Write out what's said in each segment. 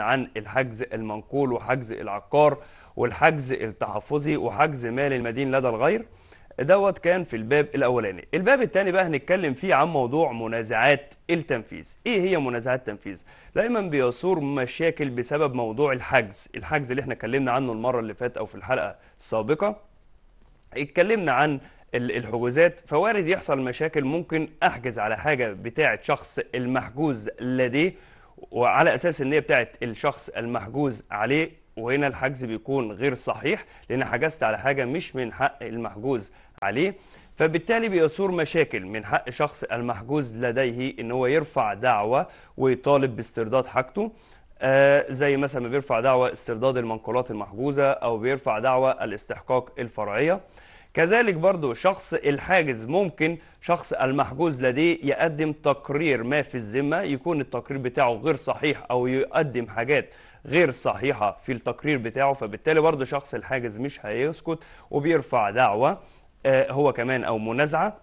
عن الحجز المنقول وحجز العقار والحجز التحفظي وحجز مال المدين لدى الغير دوت كان في الباب الاولاني الباب الثاني بقى هنتكلم فيه عن موضوع منازعات التنفيذ ايه هي منازعات التنفيذ دايما بيثور مشاكل بسبب موضوع الحجز الحجز اللي احنا اتكلمنا عنه المره اللي فاتت او في الحلقه السابقه اتكلمنا عن الحجوزات فوارد يحصل مشاكل ممكن احجز على حاجه بتاعه شخص المحجوز لديه وعلى اساس ان هي بتاعت الشخص المحجوز عليه وهنا الحجز بيكون غير صحيح لان حجزت على حاجه مش من حق المحجوز عليه فبالتالي بيثور مشاكل من حق شخص المحجوز لديه ان هو يرفع دعوه ويطالب باسترداد حاجته آه زي مثلا ما بيرفع دعوى استرداد المنقولات المحجوزه او بيرفع دعوى الاستحقاق الفرعيه كذلك برضو شخص الحاجز ممكن شخص المحجوز لديه يقدم تقرير ما في الذمة يكون التقرير بتاعه غير صحيح أو يقدم حاجات غير صحيحة في التقرير بتاعه فبالتالي برضو شخص الحاجز مش هيسكت وبيرفع دعوة آه، هو كمان أو منازعة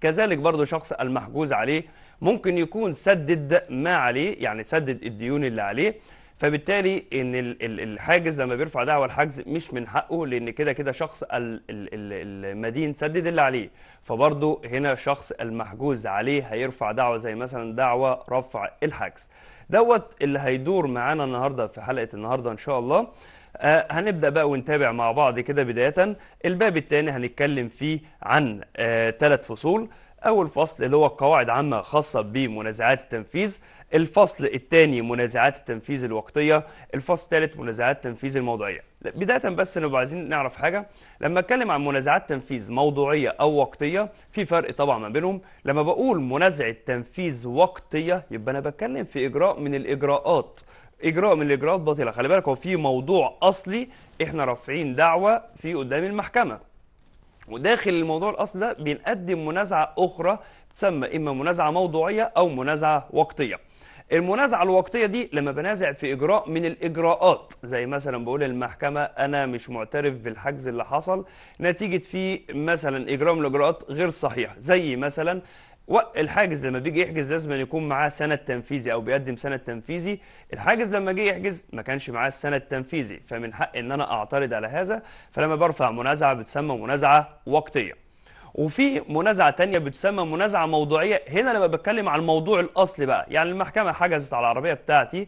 كذلك برضو شخص المحجوز عليه ممكن يكون سدد ما عليه يعني سدد الديون اللي عليه فبالتالي ان الحاجز لما بيرفع دعوى الحجز مش من حقه لان كده كده شخص المدين سدد اللي عليه فبرضه هنا شخص المحجوز عليه هيرفع دعوى زي مثلا دعوى رفع الحجز دوت اللي هيدور معانا النهارده في حلقه النهارده ان شاء الله آه، هنبدأ بقى ونتابع مع بعض كده بداية الباب الثاني هنتكلم فيه عن ثلاث آه، فصول أول فصل اللي هو قواعد عامة خاصة بمنازعات التنفيذ الفصل الثاني منازعات التنفيذ الوقتية الفصل الثالث منازعات التنفيذ الموضوعية بداية بس نبقى عايزين نعرف حاجة لما أتكلم عن منازعات تنفيذ موضوعية أو وقتية في فرق طبعا ما بينهم لما بقول منازعة تنفيذ وقتية يبقى أنا بتكلم في إجراء من الإجراءات اجراء من الاجراءات باطله خلي بالك هو في موضوع اصلي احنا رافعين دعوه في قدام المحكمه وداخل الموضوع الاصل ده بنقدم منازعه اخرى تسمى اما منازعه موضوعيه او منازعه وقتيه المنازعة الوقتية دي لما بنازع في إجراء من الإجراءات زي مثلا بقول للمحكمة أنا مش معترف بالحجز اللي حصل نتيجة في مثلا إجراء من الإجراءات غير صحيح زي مثلا والحاجز لما بيجي يحجز لازم يكون معاه سند تنفيذي او بيقدم سند تنفيذي الحاجز لما جه يحجز ما كانش معاه السند التنفيذي فمن حق ان انا اعترض على هذا فلما برفع منازعه بتسمى منازعه وقتيه وفي منازعه تانية بتسمى منازعه موضوعيه هنا لما بتكلم على الموضوع الاصلي بقى يعني المحكمه حجزت على العربيه بتاعتي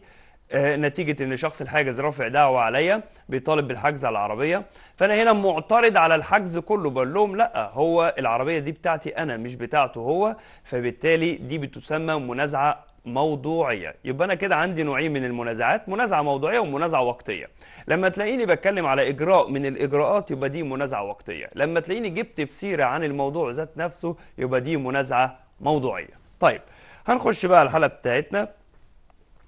آه، نتيجه ان شخص الحاجز رافع دعوه عليا بيطالب بالحجز على العربيه فانا هنا معترض على الحجز كله بقول لهم لا هو العربيه دي بتاعتي انا مش بتاعته هو فبالتالي دي بتسمى منازعه موضوعية يبقى أنا كده عندي نوعين من المنازعات منازعة موضوعية ومنازعة وقتية لما تلاقيني بتكلم على إجراء من الإجراءات يبقى دي منازعة وقتية لما تلاقيني جبت في عن الموضوع ذات نفسه يبقى دي منازعة موضوعية طيب هنخش بقى الحلقة بتاعتنا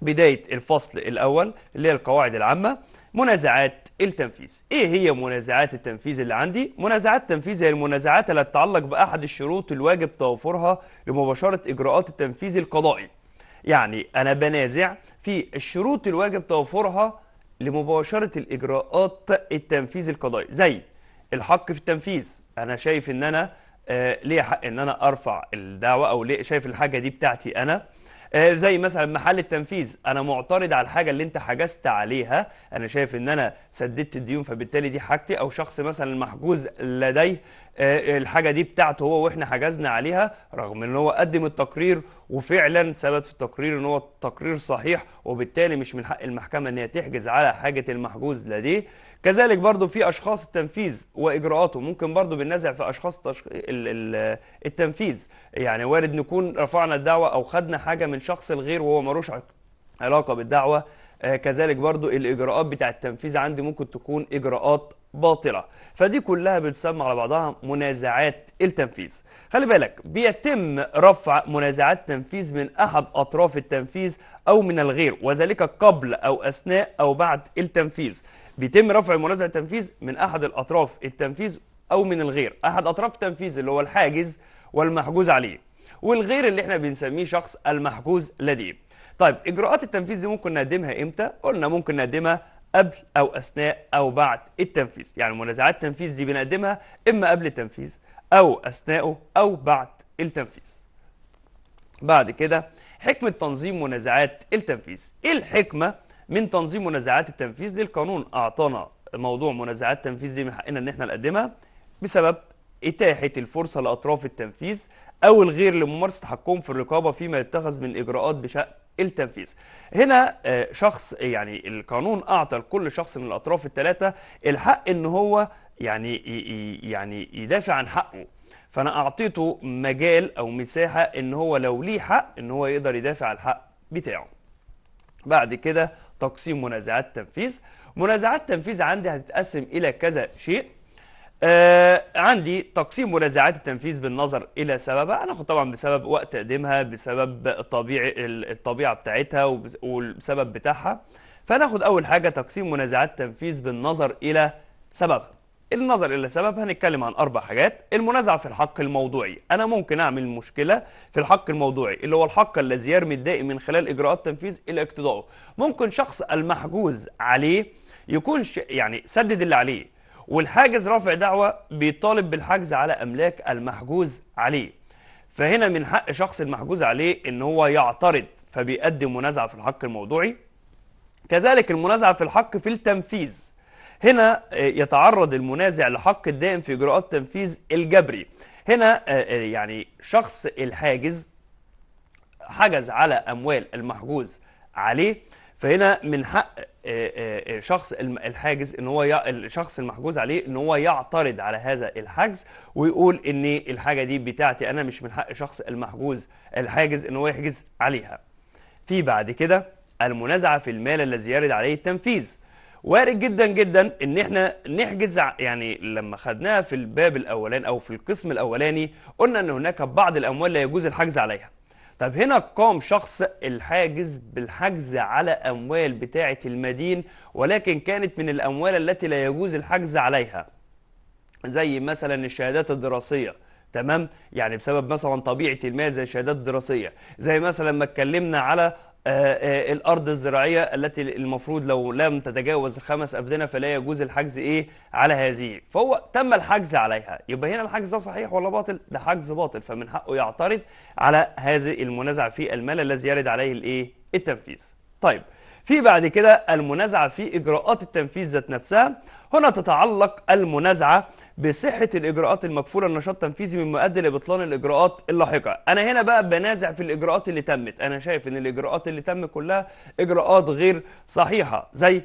بداية الفصل الأول اللي هي القواعد العامة منازعات التنفيذ إيه هي منازعات التنفيذ اللي عندي؟ منازعات التنفيذ هي المنازعات التي تتعلق بأحد الشروط الواجب توفرها لمباشرة إجراءات التنفيذ القضائي يعني أنا بنازع في الشروط الواجب توفرها لمباشرة الإجراءات التنفيذ القضائي زي الحق في التنفيذ أنا شايف إن أنا آه ليه حق إن أنا أرفع الدعوة أو ليه شايف الحاجة دي بتاعتي أنا آه، زي مثلا محل التنفيذ انا معترض على الحاجه اللي انت حجزت عليها انا شايف ان انا سددت الديون فبالتالي دي حاجتي او شخص مثلا محجوز لديه آه، الحاجه دي بتاعته هو واحنا حجزنا عليها رغم ان هو قدم التقرير وفعلا ثبت في التقرير ان هو التقرير صحيح وبالتالي مش من حق المحكمه ان هي تحجز على حاجه المحجوز لديه كذلك برضو في اشخاص التنفيذ واجراءاته ممكن برضو بننزع في اشخاص التنفيذ يعني وارد نكون رفعنا الدعوه او خدنا حاجه من شخص الغير وهو ملوش علاقه بالدعوه آه، كذلك برضو الإجراءات بتاع التنفيذ عندي ممكن تكون إجراءات باطلة فدي كلها بتسمى على بعضها منازعات التنفيذ خلي بالك بيتم رفع منازعات تنفيذ من أحد أطراف التنفيذ أو من الغير وذلك قبل أو أثناء أو بعد التنفيذ بيتم رفع منازع التنفيذ من أحد الأطراف التنفيذ أو من الغير أحد أطراف التنفيذ اللي هو الحاجز والمحجوز عليه والغير اللي احنا بنسميه شخص المحجوز لديه طيب اجراءات التنفيذ دي ممكن نقدمها امتى قلنا ممكن نقدمها قبل او اثناء او بعد التنفيذ يعني منازعات التنفيذ دي بنقدمها اما قبل التنفيذ او اثناءه او بعد التنفيذ بعد كده حكمه تنظيم منازعات التنفيذ ايه الحكمه من تنظيم منازعات التنفيذ للقانون اعطانا موضوع منازعات التنفيذ دي من حقنا ان احنا نقدمها بسبب إتاحة الفرصة لأطراف التنفيذ أو الغير لممارسة حقهم في الرقابة فيما يتخذ من إجراءات بشأن التنفيذ هنا آه، شخص يعني القانون أعطى لكل شخص من الأطراف الثلاثة الحق إن هو يعني يعني يدافع عن حقه فأنا أعطيته مجال أو مساحة إن هو لو ليه حق إن هو يقدر يدافع عن الحق بتاعه بعد كده تقسيم منازعات تنفيذ منازعات تنفيذ عندي هتتقسم إلى كذا شيء آه عندي تقسيم منازعات التنفيذ بالنظر الى سببها هناخد طبعا بسبب وقت تقديمها بسبب الطبيعي الطبيعه بتاعتها والسبب بتاعها فناخد اول حاجه تقسيم منازعات التنفيذ بالنظر الى سببها النظر الى سبب هنتكلم عن اربع حاجات المنازعه في الحق الموضوعي انا ممكن اعمل مشكله في الحق الموضوعي اللي هو الحق الذي يرمي الدائم من خلال اجراءات تنفيذ الى اقتضائه ممكن شخص المحجوز عليه يكون يعني سدد اللي عليه والحاجز رافع دعوة بيطالب بالحجز على أملاك المحجوز عليه فهنا من حق شخص المحجوز عليه إن هو يعترض فبيقدم منازعة في الحق الموضوعي كذلك المنازعة في الحق في التنفيذ هنا آه، يتعرض المنازع لحق الدائم في إجراءات تنفيذ الجبري هنا آه، آه، يعني شخص الحاجز حجز على أموال المحجوز عليه فهنا من حق آه، آه، آه، شخص الحاجز ان هو الشخص المحجوز عليه ان هو يعترض على هذا الحجز ويقول ان الحاجه دي بتاعتي انا مش من حق شخص المحجوز الحاجز ان هو يحجز عليها. في بعد كده المنازعه في المال الذي يرد عليه التنفيذ. وارد جدا جدا ان احنا نحجز يعني لما خدناها في الباب الاولاني او في القسم الاولاني قلنا ان هناك بعض الاموال لا يجوز الحجز عليها. طب هنا قام شخص الحاجز بالحجز على أموال بتاعة المدين ولكن كانت من الأموال التي لا يجوز الحجز عليها زي مثلا الشهادات الدراسية تمام يعني بسبب مثلا طبيعه المال زي الشهادات الدراسية زي مثلا ما اتكلمنا على آه، آه، الارض الزراعيه التي المفروض لو لم تتجاوز خمس ابدنه فلا يجوز الحجز ايه على هذه فهو تم الحجز عليها يبقى هنا الحجز ده صحيح ولا باطل ده حجز باطل فمن حقه يعترض على هذه المنازعه في المال الذي يرد عليه الايه التنفيذ طيب في بعد كده المنازعة في إجراءات التنفيذ ذات نفسها هنا تتعلق المنازعة بصحة الإجراءات المكفولة النشاط التنفيذي مما أدى لبطلان الإجراءات اللاحقة أنا هنا بقى بنازع في الإجراءات اللي تمت أنا شايف إن الإجراءات اللي تمت كلها إجراءات غير صحيحة زي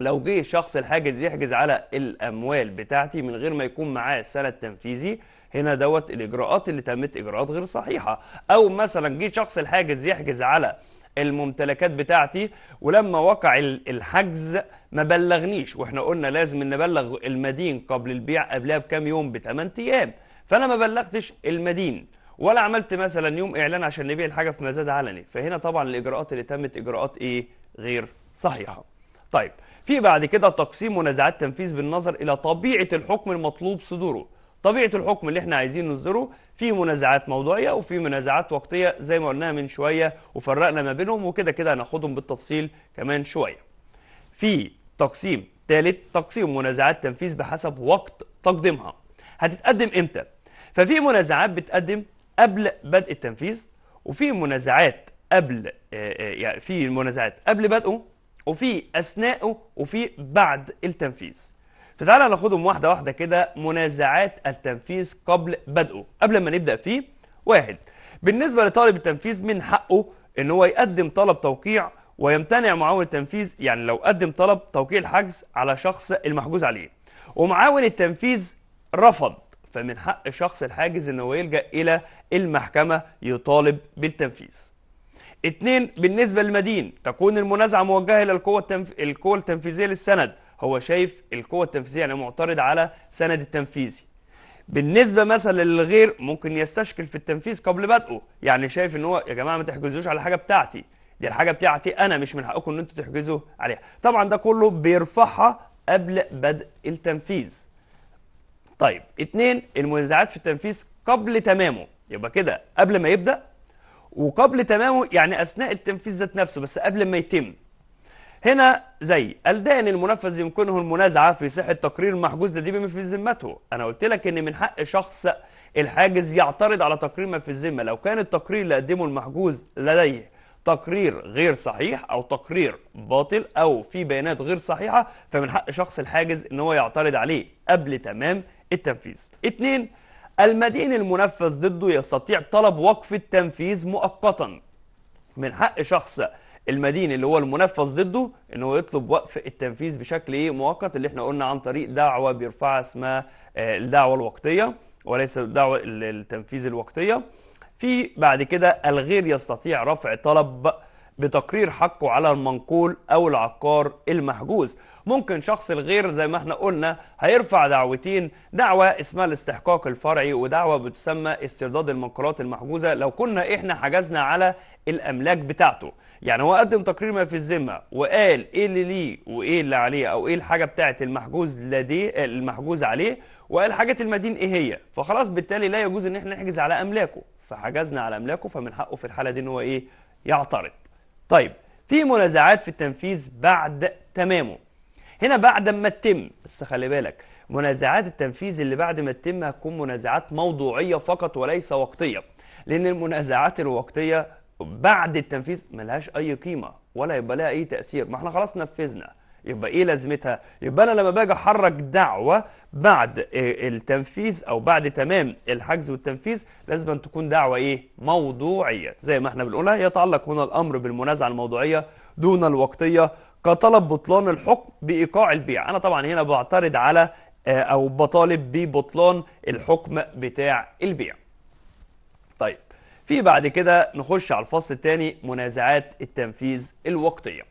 لو جه شخص الحاجز يحجز على الاموال بتاعتي من غير ما يكون معاه سند تنفيذي هنا دوت الاجراءات اللي تمت اجراءات غير صحيحه او مثلا جه شخص الحاجز يحجز على الممتلكات بتاعتي ولما وقع الحجز ما بلغنيش واحنا قلنا لازم نبلغ المدين قبل البيع قبلها بكام يوم 8 ايام فانا ما بلغتش المدين ولا عملت مثلا يوم اعلان عشان نبيع الحاجه في مزاد علني فهنا طبعا الاجراءات اللي تمت اجراءات ايه غير صحيحه طيب في بعد كده تقسيم منازعات تنفيذ بالنظر الى طبيعه الحكم المطلوب صدوره طبيعه الحكم اللي احنا عايزين نصدره في منازعات موضوعيه وفي منازعات وقتيه زي ما قلناها من شويه وفرقنا ما بينهم وكده كده هناخدهم بالتفصيل كمان شويه في تقسيم ثالث تقسيم منازعات تنفيذ بحسب وقت تقديمها هتتقدم امتى ففي منازعات بتقدم قبل بدء التنفيذ وفي منازعات قبل آه، آه، يعني في منازعات قبل بدءه وفي اثناءه وفي بعد التنفيذ فتعالى ناخدهم واحده واحده كده منازعات التنفيذ قبل بدءه قبل ما نبدا فيه واحد بالنسبه لطالب التنفيذ من حقه ان هو يقدم طلب توقيع ويمتنع معاون التنفيذ يعني لو قدم طلب توقيع الحجز على شخص المحجوز عليه ومعاون التنفيذ رفض فمن حق شخص الحاجز ان هو يلجا الى المحكمه يطالب بالتنفيذ اتنين بالنسبه للمدين تكون المنازعه موجهه الى القوه القوه التنفيذيه للسند هو شايف القوة التنفيذية يعني معترض على سند التنفيذي بالنسبة مثلا للغير ممكن يستشكل في التنفيذ قبل بدءه يعني شايف ان هو يا جماعة ما تحجزوش على حاجة بتاعتي دي الحاجة بتاعتي أنا مش من حقكم ان انتوا تحجزوا عليها طبعا ده كله بيرفعها قبل بدء التنفيذ طيب اتنين المنازعات في التنفيذ قبل تمامه يبقى كده قبل ما يبدأ وقبل تمامه يعني أثناء التنفيذ ذات نفسه بس قبل ما يتم هنا زي الدائن المنفذ يمكنه المنازعه في صحه تقرير محجوز لديه في ذمته انا قلت لك ان من حق شخص الحاجز يعترض على تقرير ما في الذمه لو كان التقرير اللي قدمه المحجوز لديه تقرير غير صحيح او تقرير باطل او في بيانات غير صحيحه فمن حق شخص الحاجز ان هو يعترض عليه قبل تمام التنفيذ اتنين المدين المنفذ ضده يستطيع طلب وقف التنفيذ مؤقتا من حق شخص المديني اللي هو المنفذ ضده ان هو يطلب وقف التنفيذ بشكل ايه مؤقت اللي احنا قلنا عن طريق دعوه بيرفعها اسمها آه، الدعوه الوقتيه وليس الدعوه التنفيذ الوقتيه في بعد كده الغير يستطيع رفع طلب بتقرير حقه على المنقول او العقار المحجوز ممكن شخص الغير زي ما احنا قلنا هيرفع دعوتين دعوة اسمها الاستحقاق الفرعي ودعوة بتسمى استرداد المنقولات المحجوزة لو كنا احنا حجزنا على الاملاك بتاعته يعني هو قدم تقرير ما في الذمه وقال ايه اللي ليه وايه اللي عليه او ايه الحاجه بتاعه المحجوز لديه المحجوز عليه وقال حاجات المدين ايه هي فخلاص بالتالي لا يجوز ان احنا نحجز على املاكه فحجزنا على املاكه فمن حقه في الحاله دي ان هو ايه يعترض طيب في منازعات في التنفيذ بعد تمامه هنا بعد ما تتم بس خلي بالك منازعات التنفيذ اللي بعد ما تتم هتكون منازعات موضوعيه فقط وليس وقتيه لان المنازعات الوقتيه بعد التنفيذ ملهاش اي قيمه ولا يبقى لها اي تاثير ما احنا خلاص نفذنا يبقى ايه لازمتها يبقى انا لما باجي احرك دعوه بعد التنفيذ او بعد تمام الحجز والتنفيذ لازم أن تكون دعوه ايه موضوعيه زي ما احنا بنقولها يتعلق هنا الامر بالمنازعه الموضوعيه دون الوقتيه كطلب بطلان الحكم بايقاع البيع انا طبعا هنا بعترض على او بطالب ببطلان الحكم بتاع البيع طيب في بعد كده نخش على الفصل الثاني منازعات التنفيذ الوقتية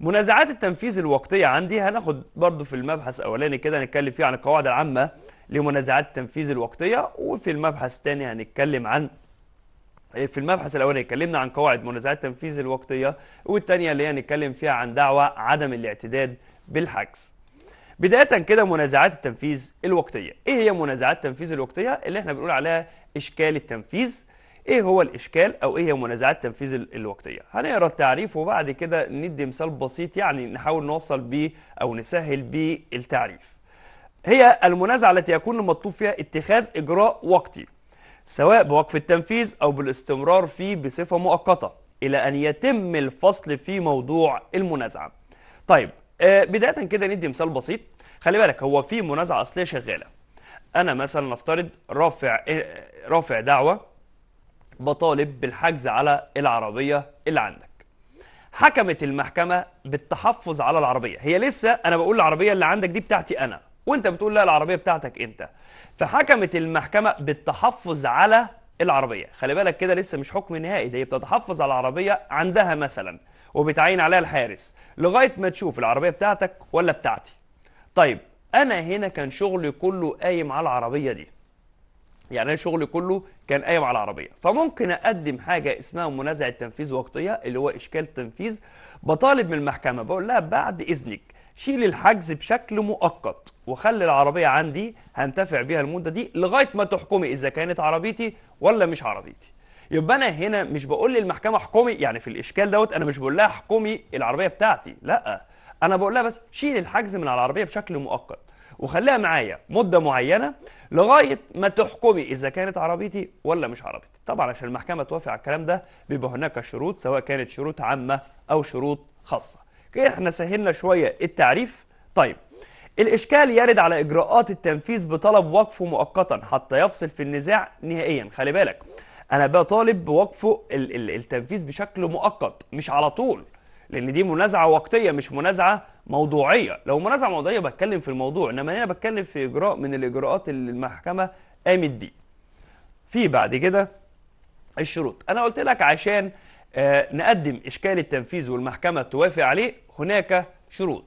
منازعات التنفيذ الوقتية عندي هناخد برضو في المبحث أولاني كده هنتكلم فيه عن القواعد العامة لمنازعات التنفيذ الوقتية وفي المبحث الثاني هنتكلم عن إيه، في المبحث الاولاني اتكلمنا عن قواعد منازعات التنفيذ الوقتيه والثانيه اللي هي هنتكلم فيها عن دعوة عدم الاعتداد بالحجز بدايه كده منازعات التنفيذ الوقتيه ايه هي منازعات التنفيذ الوقتيه اللي احنا بنقول عليها اشكال التنفيذ ايه هو الاشكال او ايه هي منازعات تنفيذ الوقتيه هنقرا التعريف وبعد كده ندي مثال بسيط يعني نحاول نوصل بيه او نسهل بيه التعريف هي المنازعه التي يكون المطلوب فيها اتخاذ اجراء وقتي سواء بوقف التنفيذ او بالاستمرار فيه بصفه مؤقته الى ان يتم الفصل في موضوع المنازعه طيب آه بدايه كده ندي مثال بسيط خلي بالك هو في منازعه اصليه شغاله انا مثلا نفترض رافع آه، رافع دعوه بطالب بالحجز على العربية اللي عندك حكمت المحكمة بالتحفظ على العربية هي لسه أنا بقول العربية اللي عندك دي بتاعتي أنا وانت بتقول لا العربية بتاعتك انت فحكمت المحكمة بالتحفظ على العربية خلي بالك كده لسه مش حكم نهائي ده هي بتتحفظ على العربية عندها مثلا وبتعين عليها الحارس لغاية ما تشوف العربية بتاعتك ولا بتاعتي طيب أنا هنا كان شغلي كله قايم على العربية دي يعني انا شغلي كله كان قايم على العربيه فممكن اقدم حاجه اسمها منازعه تنفيذ وقتيه اللي هو اشكال تنفيذ بطالب من المحكمه بقول لها بعد اذنك شيل الحجز بشكل مؤقت وخلي العربيه عندي هنتفع بيها المده دي لغايه ما تحكمي اذا كانت عربيتي ولا مش عربيتي يبقى انا هنا مش بقول للمحكمه احكمي يعني في الاشكال دوت انا مش بقول لها احكمي العربيه بتاعتي لا انا بقول لها بس شيل الحجز من على العربيه بشكل مؤقت وخليها معايا مدة معينة لغاية ما تحكمي إذا كانت عربيتي ولا مش عربيتي طبعا عشان المحكمة توافق على الكلام ده بيبقى هناك شروط سواء كانت شروط عامة أو شروط خاصة كده احنا سهلنا شوية التعريف طيب الإشكال يرد على إجراءات التنفيذ بطلب وقفه مؤقتا حتى يفصل في النزاع نهائيا خلي بالك أنا بطالب بوقفه التنفيذ بشكل مؤقت مش على طول لان دي منازعه وقتيه مش منازعه موضوعيه لو منازعه موضوعيه بتكلم في الموضوع انما هنا بتكلم في اجراء من الاجراءات اللي المحكمه قامت بيه في بعد كده الشروط انا قلت لك عشان آه نقدم اشكال التنفيذ والمحكمه توافق عليه هناك شروط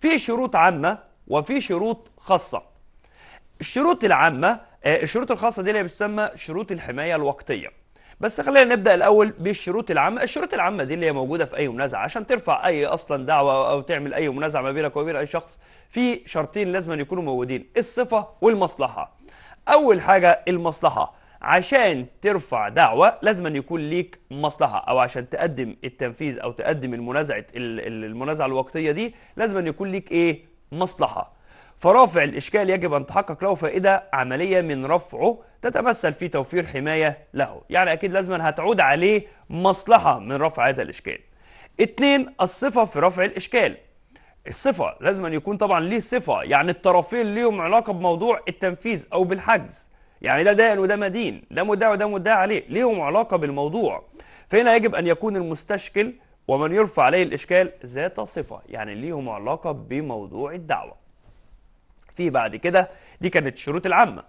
في شروط عامه وفي شروط خاصه الشروط العامه آه الشروط الخاصه دي اللي بتسمى شروط الحمايه الوقتيه بس خلينا نبدا الاول بالشروط العامه الشروط العامه دي اللي هي موجوده في اي منازعه عشان ترفع اي اصلا دعوه او تعمل اي منازعه ما بينك وبين اي شخص في شرطين لازم يكونوا موجودين الصفه والمصلحه اول حاجه المصلحه عشان ترفع دعوة لازم يكون ليك مصلحة أو عشان تقدم التنفيذ أو تقدم المنازعة المنازعة الوقتية دي لازم يكون ليك إيه مصلحة فرافع الإشكال يجب أن تحقق له فائدة عملية من رفعه تتمثل في توفير حماية له يعني أكيد لازما هتعود عليه مصلحة من رفع هذا الإشكال اتنين الصفة في رفع الإشكال الصفة لازم أن يكون طبعا ليه صفة يعني الطرفين ليهم علاقة بموضوع التنفيذ أو بالحجز يعني ده دائن وده مدين ده مدعي وده مدعي عليه ليهم علاقة بالموضوع فهنا يجب أن يكون المستشكل ومن يرفع عليه الإشكال ذات صفة يعني ليهم علاقة بموضوع الدعوة في بعد كده دي كانت الشروط العامة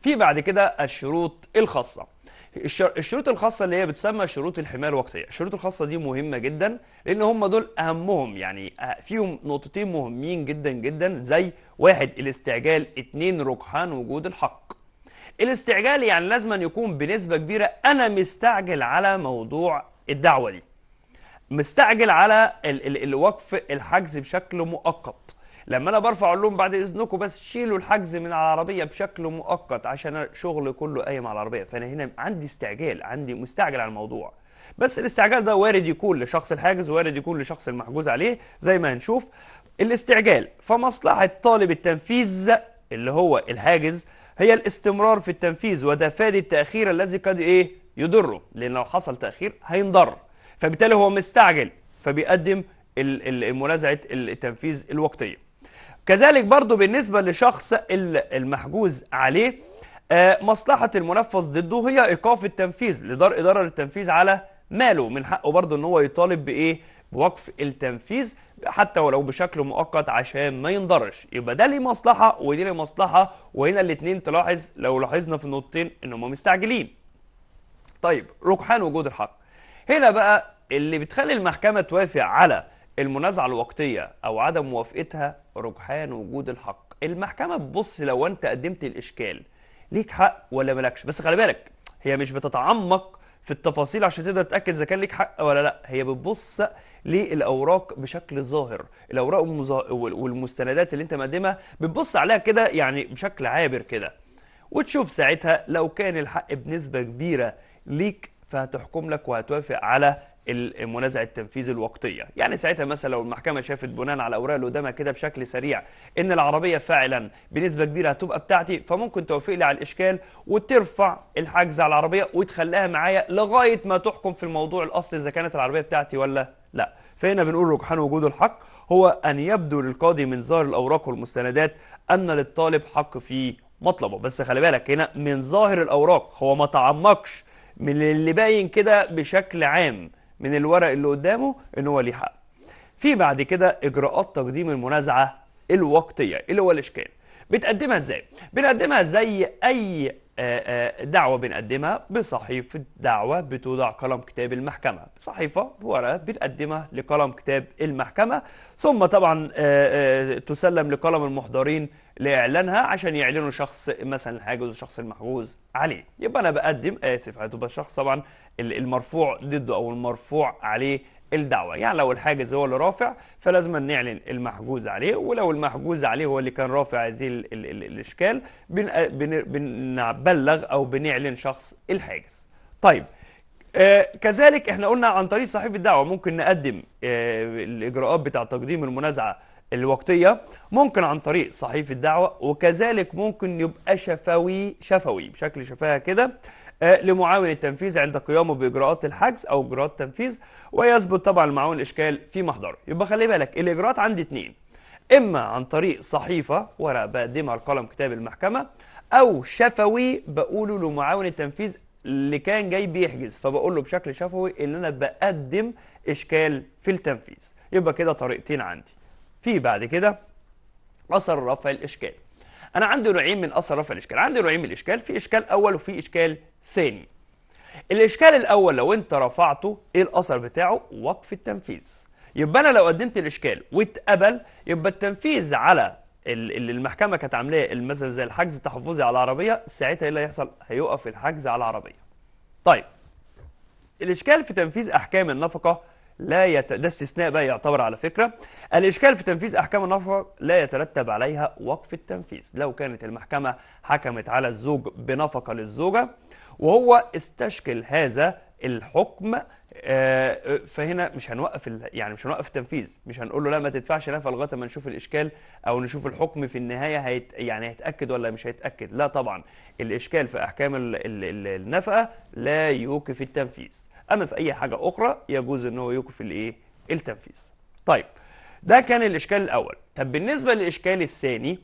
في بعد كده الشروط الخاصة الشروط الخاصة اللي هي بتسمى شروط الحماية الوقتية الشروط الخاصة دي مهمة جدا لأن هم دول أهمهم يعني فيهم نقطتين مهمين جدا جدا زي واحد الاستعجال اتنين رجحان وجود الحق الاستعجال يعني لازم أن يكون بنسبة كبيرة أنا مستعجل على موضوع الدعوة دي مستعجل على ال ال الوقف الحجز بشكل مؤقت لما انا برفع اقول لهم بعد اذنكم بس شيلوا الحجز من على العربيه بشكل مؤقت عشان شغل كله قايم على العربيه فانا هنا عندي استعجال عندي مستعجل على الموضوع بس الاستعجال ده وارد يكون لشخص الحاجز وارد يكون لشخص المحجوز عليه زي ما هنشوف الاستعجال فمصلحه طالب التنفيذ اللي هو الحاجز هي الاستمرار في التنفيذ وتفادي التاخير الذي قد ايه يضره لان لو حصل تاخير هينضر فبالتالي هو مستعجل فبيقدم منازعه التنفيذ الوقتيه كذلك برضو بالنسبة لشخص المحجوز عليه آه، مصلحة المنفذ ضده هي إيقاف التنفيذ لدار إدارة التنفيذ على ماله من حقه برضه إن هو يطالب بإيه؟ بوقف التنفيذ حتى ولو بشكل مؤقت عشان ما ينضرش يبقى ده ليه مصلحة ودي ليه مصلحة وهنا الاتنين تلاحظ لو لاحظنا في النقطتين إن هم مستعجلين. طيب ركحان وجود الحق. هنا بقى اللي بتخلي المحكمة توافق على المنازعة الوقتية أو عدم موافقتها رجحان وجود الحق المحكمه بتبص لو انت قدمت الاشكال ليك حق ولا مالكش بس خلي بالك هي مش بتتعمق في التفاصيل عشان تقدر تتاكد اذا كان ليك حق ولا لا هي بتبص للاوراق بشكل ظاهر الاوراق والمستندات اللي انت مقدمها بتبص عليها كده يعني بشكل عابر كده وتشوف ساعتها لو كان الحق بنسبه كبيره ليك فهتحكم لك وهتوافق على المنازع التنفيذ الوقتيه يعني ساعتها مثلا لو المحكمه شافت بناء على الاوراق اللي قدامها كده بشكل سريع ان العربيه فعلا بنسبه كبيره هتبقى بتاعتي فممكن توافق لي على الاشكال وترفع الحجز على العربيه وتخليها معايا لغايه ما تحكم في الموضوع الاصلي اذا كانت العربيه بتاعتي ولا لا فهنا بنقول رجحان وجود الحق هو ان يبدو للقاضي من ظاهر الاوراق والمستندات ان للطالب حق في مطلبه بس خلي بالك هنا من ظاهر الاوراق هو ما تعمقش من اللي باين كده بشكل عام من الورق اللي قدامه ان هو ليه حق في بعد كده اجراءات تقديم المنازعه الوقتيه اللي هو الاشكال بتقدمها ازاي بنقدمها زي اي آه، آه، دعوة بنقدمها بصحيفة دعوة بتوضع قلم كتاب المحكمة صحيفة بورقة بنقدمها لقلم كتاب المحكمة ثم طبعا آه، تسلم لقلم المحضرين لإعلانها عشان يعلنوا شخص مثلا الحاجز وشخص المحجوز عليه يبقى أنا بقدم آسف هتبقى الشخص طبعا المرفوع ضده أو المرفوع عليه الدعوة يعني لو الحاجز هو اللي رافع فلازم نعلن المحجوز عليه ولو المحجوز عليه هو اللي كان رافع هذه الإشكال بنبلغ أو بنعلن شخص الحاجز طيب آه كذلك احنا قلنا عن طريق صحيفة الدعوة ممكن نقدم آه الإجراءات بتاع تقديم المنازعة الوقتية ممكن عن طريق صحيفة الدعوة وكذلك ممكن يبقى شفوي شفوي بشكل شفاهة كده آه، لمعاون التنفيذ عند قيامه باجراءات الحجز او اجراءات التنفيذ ويثبت طبعا المعاون الاشكال في محضره يبقى خلي بالك الاجراءات عندي اتنين اما عن طريق صحيفه ورقه بقدمها القلم كتاب المحكمه او شفوي بقوله لمعاون التنفيذ اللي كان جاي بيحجز فبقول له بشكل شفوي ان انا بقدم اشكال في التنفيذ يبقى كده طريقتين عندي في بعد كده اثر رفع الاشكال انا عندي نوعين من اثر رفع الاشكال عندي نوعين من الاشكال في اشكال اول وفي اشكال ثاني الإشكال الأول لو أنت رفعته إيه الأثر بتاعه وقف التنفيذ يبقى أنا لو قدمت الإشكال واتقبل يبقى التنفيذ على اللي المحكمة كانت عاملاه مثلا زي الحجز التحفظي على العربية ساعتها إيه اللي هيحصل؟ هيقف الحجز على العربية. طيب الإشكال في تنفيذ أحكام النفقة لا يت... ده استثناء بقى يعتبر على فكرة الإشكال في تنفيذ أحكام النفقة لا يترتب عليها وقف التنفيذ لو كانت المحكمة حكمت على الزوج بنفقة للزوجة وهو استشكل هذا الحكم آه، آه، فهنا مش هنوقف يعني مش هنوقف التنفيذ مش هنقول له لا ما تدفعش نفع لغايه ما نشوف الاشكال او نشوف الحكم في النهايه هيت يعني هيتاكد ولا مش هيتاكد لا طبعا الاشكال في احكام النفقه لا يوقف التنفيذ اما في اي حاجه اخرى يجوز ان هو يوقف الايه التنفيذ طيب ده كان الاشكال الاول طب بالنسبه للاشكال الثاني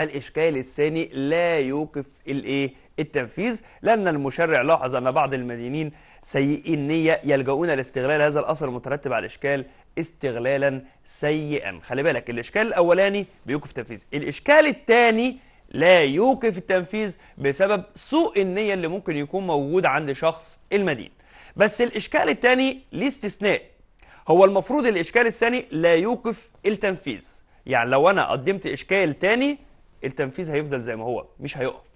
الاشكال الثاني لا يوقف الايه التنفيذ لأن المشرع لاحظ أن بعض المدينين سيئي النية يلجؤون لاستغلال هذا الأثر المترتب على الإشكال استغلالا سيئا خلي بالك الإشكال الأولاني بيوقف التنفيذ الإشكال الثاني لا يوقف التنفيذ بسبب سوء النية اللي ممكن يكون موجود عند شخص المدين بس الإشكال الثاني ليه استثناء هو المفروض الإشكال الثاني لا يوقف التنفيذ يعني لو أنا قدمت إشكال تاني التنفيذ هيفضل زي ما هو مش هيقف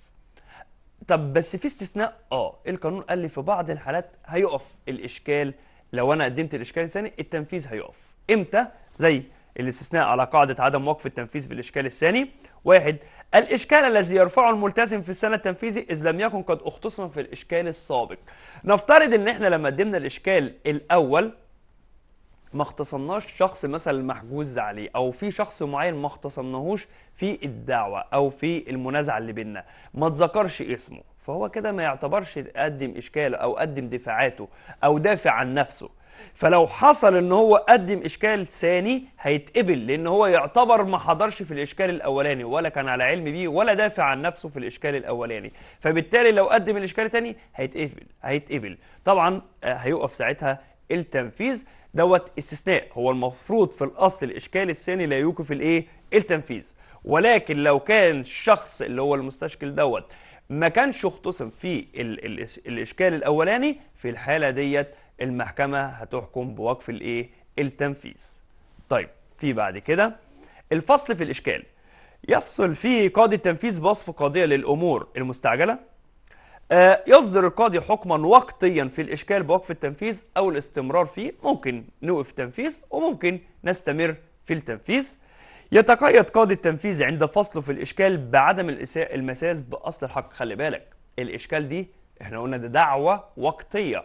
طب بس في استثناء اه القانون قال لي في بعض الحالات هيقف الاشكال لو انا قدمت الاشكال الثاني التنفيذ هيقف امتى زي الاستثناء على قاعده عدم وقف التنفيذ في الاشكال الثاني واحد الاشكال الذي يرفعه الملتزم في السنه التنفيذي اذ لم يكن قد اختصم في الاشكال السابق نفترض ان احنا لما قدمنا الاشكال الاول ما اختصمناش شخص مثلا محجوز عليه او في شخص معين ما اختصمناهوش في الدعوه او في المنازعه اللي بيننا ما اتذكرش اسمه فهو كده ما يعتبرش قدم اشكاله او قدم دفاعاته او دافع عن نفسه فلو حصل ان هو قدم اشكال ثاني هيتقبل لان هو يعتبر ما حضرش في الاشكال الاولاني ولا كان على علم بيه ولا دافع عن نفسه في الاشكال الاولاني فبالتالي لو قدم الاشكال الثاني هيتقبل هيتقبل طبعا آه، هيقف ساعتها التنفيذ دوت استثناء هو المفروض في الاصل الاشكال الثاني لا يوقف الايه التنفيذ ولكن لو كان الشخص اللي هو المستشكل دوت ما كانش اختصم في ال ال الاشكال الاولاني في الحاله ديت المحكمه هتحكم بوقف الايه التنفيذ طيب في بعد كده الفصل في الاشكال يفصل فيه قاضي التنفيذ بوصف قضيه للامور المستعجله آه، يصدر القاضي حكما وقتيا في الإشكال بوقف التنفيذ أو الاستمرار فيه ممكن نوقف تنفيذ وممكن نستمر في التنفيذ يتقيد قاضي التنفيذ عند فصله في الإشكال بعدم المساس بأصل الحق خلي بالك الإشكال دي احنا قلنا ده دعوة وقتية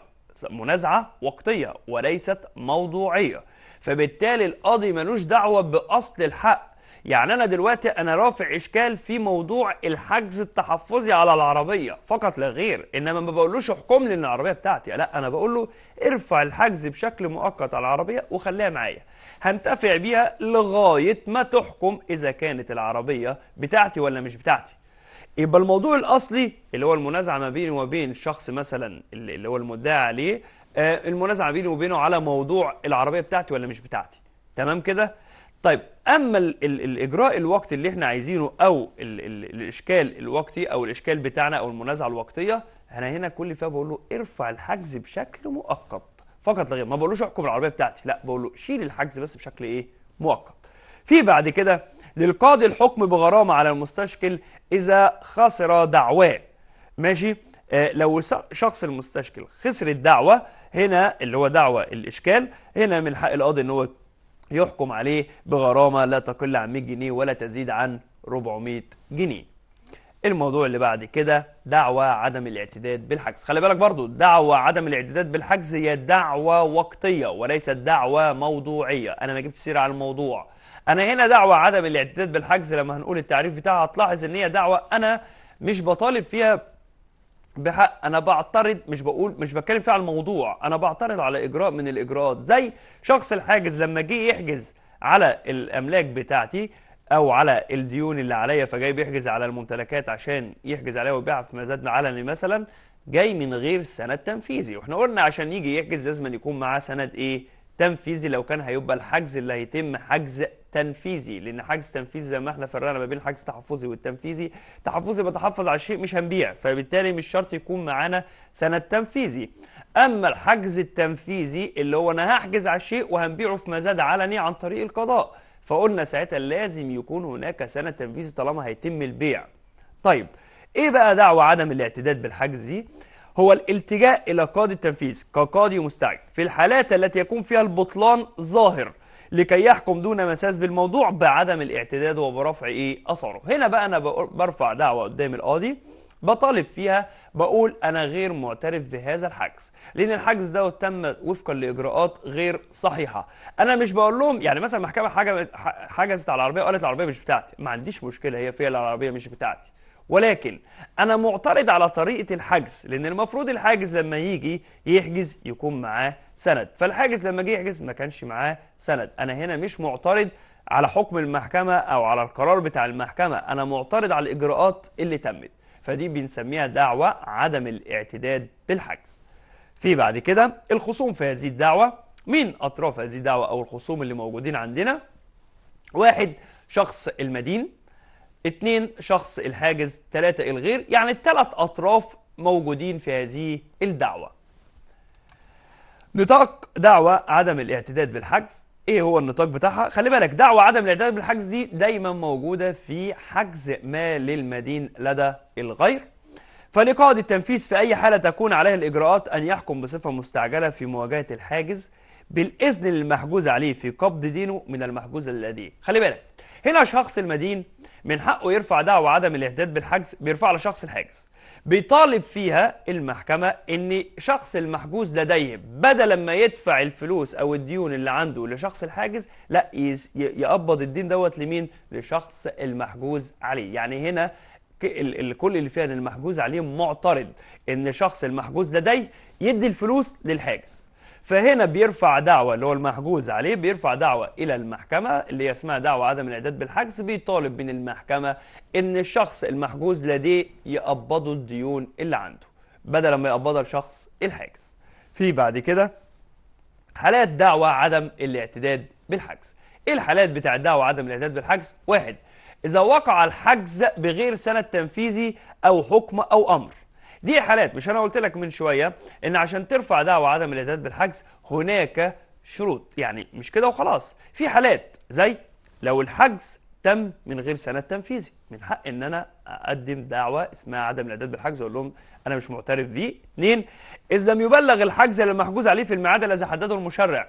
منازعة وقتية وليست موضوعية فبالتالي القاضي ملوش دعوة بأصل الحق يعني انا دلوقتي انا رافع اشكال في موضوع الحجز التحفظي على العربيه فقط لا غير انما ما بقولوش احكم لي ان العربيه بتاعتي لا انا بقول له ارفع الحجز بشكل مؤقت على العربيه وخليها معايا هنتفع بيها لغايه ما تحكم اذا كانت العربيه بتاعتي ولا مش بتاعتي يبقى الموضوع الاصلي اللي هو المنازعه ما بيني وبين شخص مثلا اللي هو المدعي عليه آه، المنازعه بيني وبينه على موضوع العربيه بتاعتي ولا مش بتاعتي تمام كده طيب اما الاجراء الوقتي اللي احنا عايزينه او الـ الـ الاشكال الوقتي او الاشكال بتاعنا او المنازعه الوقتيه انا هنا كل فيها بقول له ارفع الحجز بشكل مؤقت فقط لا غير ما بقولوش احكم العربيه بتاعتي لا بقول له شيل الحجز بس بشكل ايه مؤقت في بعد كده للقاضي الحكم بغرامه على المستشكل اذا خسر دعواه ماشي آه، لو شخص المستشكل خسر الدعوه هنا اللي هو دعوه الاشكال هنا من حق القاضي ان هو يحكم عليه بغرامة لا تقل عن 100 جنيه ولا تزيد عن 400 جنيه الموضوع اللي بعد كده دعوى عدم الاعتداد بالحجز خلي بالك برضو دعوى عدم الاعتداد بالحجز هي دعوى وقتية وليست دعوى موضوعية أنا ما جبتش سيرة على الموضوع أنا هنا دعوى عدم الاعتداد بالحجز لما هنقول التعريف بتاعها هتلاحظ إن هي دعوى أنا مش بطالب فيها بحق انا بعترض مش بقول مش بتكلم فيه على الموضوع انا بعترض على اجراء من الاجراءات زي شخص الحاجز لما جه يحجز على الاملاك بتاعتي او على الديون اللي عليا فجاي بيحجز على الممتلكات عشان يحجز عليها ويبيعها في مزاد علني مثلا جاي من غير سند تنفيذي واحنا قلنا عشان يجي يحجز لازم يكون معاه سند ايه تنفيذي لو كان هيبقى الحجز اللي هيتم حجز تنفيذي لان حجز تنفيذي زي ما احنا فرقنا ما بين حجز تحفظي والتنفيذي تحفظي بتحفظ على الشيء مش هنبيع فبالتالي مش شرط يكون معانا سند تنفيذي اما الحجز التنفيذي اللي هو انا هحجز على الشيء وهنبيعه في مزاد علني عن طريق القضاء فقلنا ساعتها لازم يكون هناك سند تنفيذي طالما هيتم البيع طيب ايه بقى دعوى عدم الاعتداد بالحجز دي هو الالتجاء إلى قاضي التنفيذ كقاضي مستعجل في الحالات التي يكون فيها البطلان ظاهر لكي يحكم دون مساس بالموضوع بعدم الاعتداد وبرفع ايه أثره هنا بقى أنا برفع دعوة قدام القاضي بطالب فيها بقول أنا غير معترف بهذا الحجز لأن الحجز ده تم وفقا لإجراءات غير صحيحة أنا مش بقول لهم يعني مثلا محكمة حجزت على العربية وقالت العربية مش بتاعتي ما عنديش مشكلة هي فيها العربية مش بتاعتي ولكن انا معترض على طريقه الحجز لان المفروض الحاجز لما يجي يحجز يكون معاه سند فالحاجز لما جه يحجز ما كانش معاه سند انا هنا مش معترض على حكم المحكمه او على القرار بتاع المحكمه انا معترض على الاجراءات اللي تمت فدي بنسميها دعوه عدم الاعتداد بالحجز في بعد كده الخصوم في هذه الدعوه مين اطراف هذه الدعوه او الخصوم اللي موجودين عندنا واحد شخص المدين اثنين شخص الحاجز ثلاثة الغير يعني الثلاث أطراف موجودين في هذه الدعوة نطاق دعوة عدم الاعتداد بالحجز ايه هو النطاق بتاعها خلي بالك دعوة عدم الاعتداد بالحجز دي دايما موجودة في حجز ما للمدين لدى الغير فلقائد التنفيذ في أي حالة تكون عليه الإجراءات أن يحكم بصفة مستعجلة في مواجهة الحاجز بالإذن للمحجوز عليه في قبض دينه من المحجوز الذي خلي بالك هنا شخص المدين من حقه يرفع دعوى عدم الاعتداد بالحجز بيرفع لشخص الحاجز بيطالب فيها المحكمة ان شخص المحجوز لديه بدل ما يدفع الفلوس او الديون اللي عنده لشخص الحاجز لا يقبض الدين دوت لمين لشخص المحجوز عليه يعني هنا كل اللي فيها ان المحجوز عليه معترض ان شخص المحجوز لديه يدي الفلوس للحاجز فهنا بيرفع دعوة اللي هو المحجوز عليه بيرفع دعوة إلى المحكمة اللي هي اسمها دعوة عدم الإعداد بالحجز بيطالب من المحكمة إن الشخص المحجوز لديه يقبضوا الديون اللي عنده بدل ما يقبضها لشخص الحاجز في بعد كده حالات دعوة عدم الاعتداد بالحجز إيه الحالات بتاع دعوه عدم الاعتداد بالحجز؟ واحد إذا وقع الحجز بغير سند تنفيذي أو حكم أو أمر دي حالات مش انا قلت لك من شويه ان عشان ترفع دعوى عدم الاعداد بالحجز هناك شروط يعني مش كده وخلاص في حالات زي لو الحجز تم من غير سند تنفيذي من حق ان انا اقدم دعوه اسمها عدم الاعداد بالحجز اقول لهم انا مش معترف بيه اثنين اذ لم يبلغ الحجز المحجوز عليه في الميعاد الذي حدده المشرع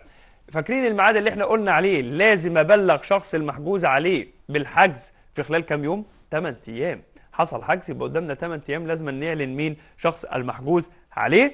فاكرين الميعاد اللي احنا قلنا عليه لازم ابلغ شخص المحجوز عليه بالحجز في خلال كام يوم 8 ايام حصل حجز يبقى قدامنا 8 ايام لازم نعلن مين شخص المحجوز عليه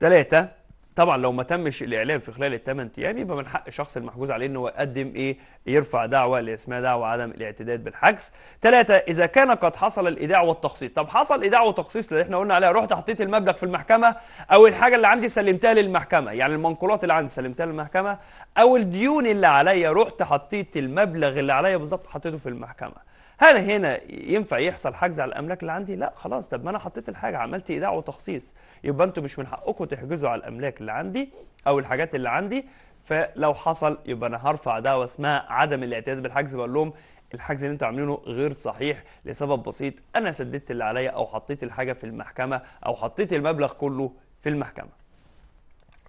ثلاثة طبعا لو ما تمش الاعلام في خلال الثمان ايام يبقى من حق الشخص المحجوز عليه ان هو يقدم ايه يرفع دعوه اللي اسمها دعوه عدم الاعتداد بالحجز ثلاثه اذا كان قد حصل الايداع والتخصيص طب حصل ايداع وتخصيص اللي احنا قلنا عليها رحت حطيت المبلغ في المحكمه او الحاجه اللي عندي سلمتها للمحكمه يعني المنقولات اللي عندي سلمتها للمحكمه او الديون اللي عليا رحت حطيت المبلغ اللي عليا بالظبط حطيته في المحكمه هل هنا ينفع يحصل حجز على الاملاك اللي عندي لا خلاص طب ما انا حطيت الحاجه عملت ايداع وتخصيص يبقى انتم مش من حقكم تحجزوا على الاملاك اللي عندي او الحاجات اللي عندي فلو حصل يبقى انا هرفع دعوه اسمها عدم الاعتداد بالحجز بقول لهم الحجز اللي انتوا عاملينه غير صحيح لسبب بسيط انا سددت اللي عليا او حطيت الحاجه في المحكمه او حطيت المبلغ كله في المحكمه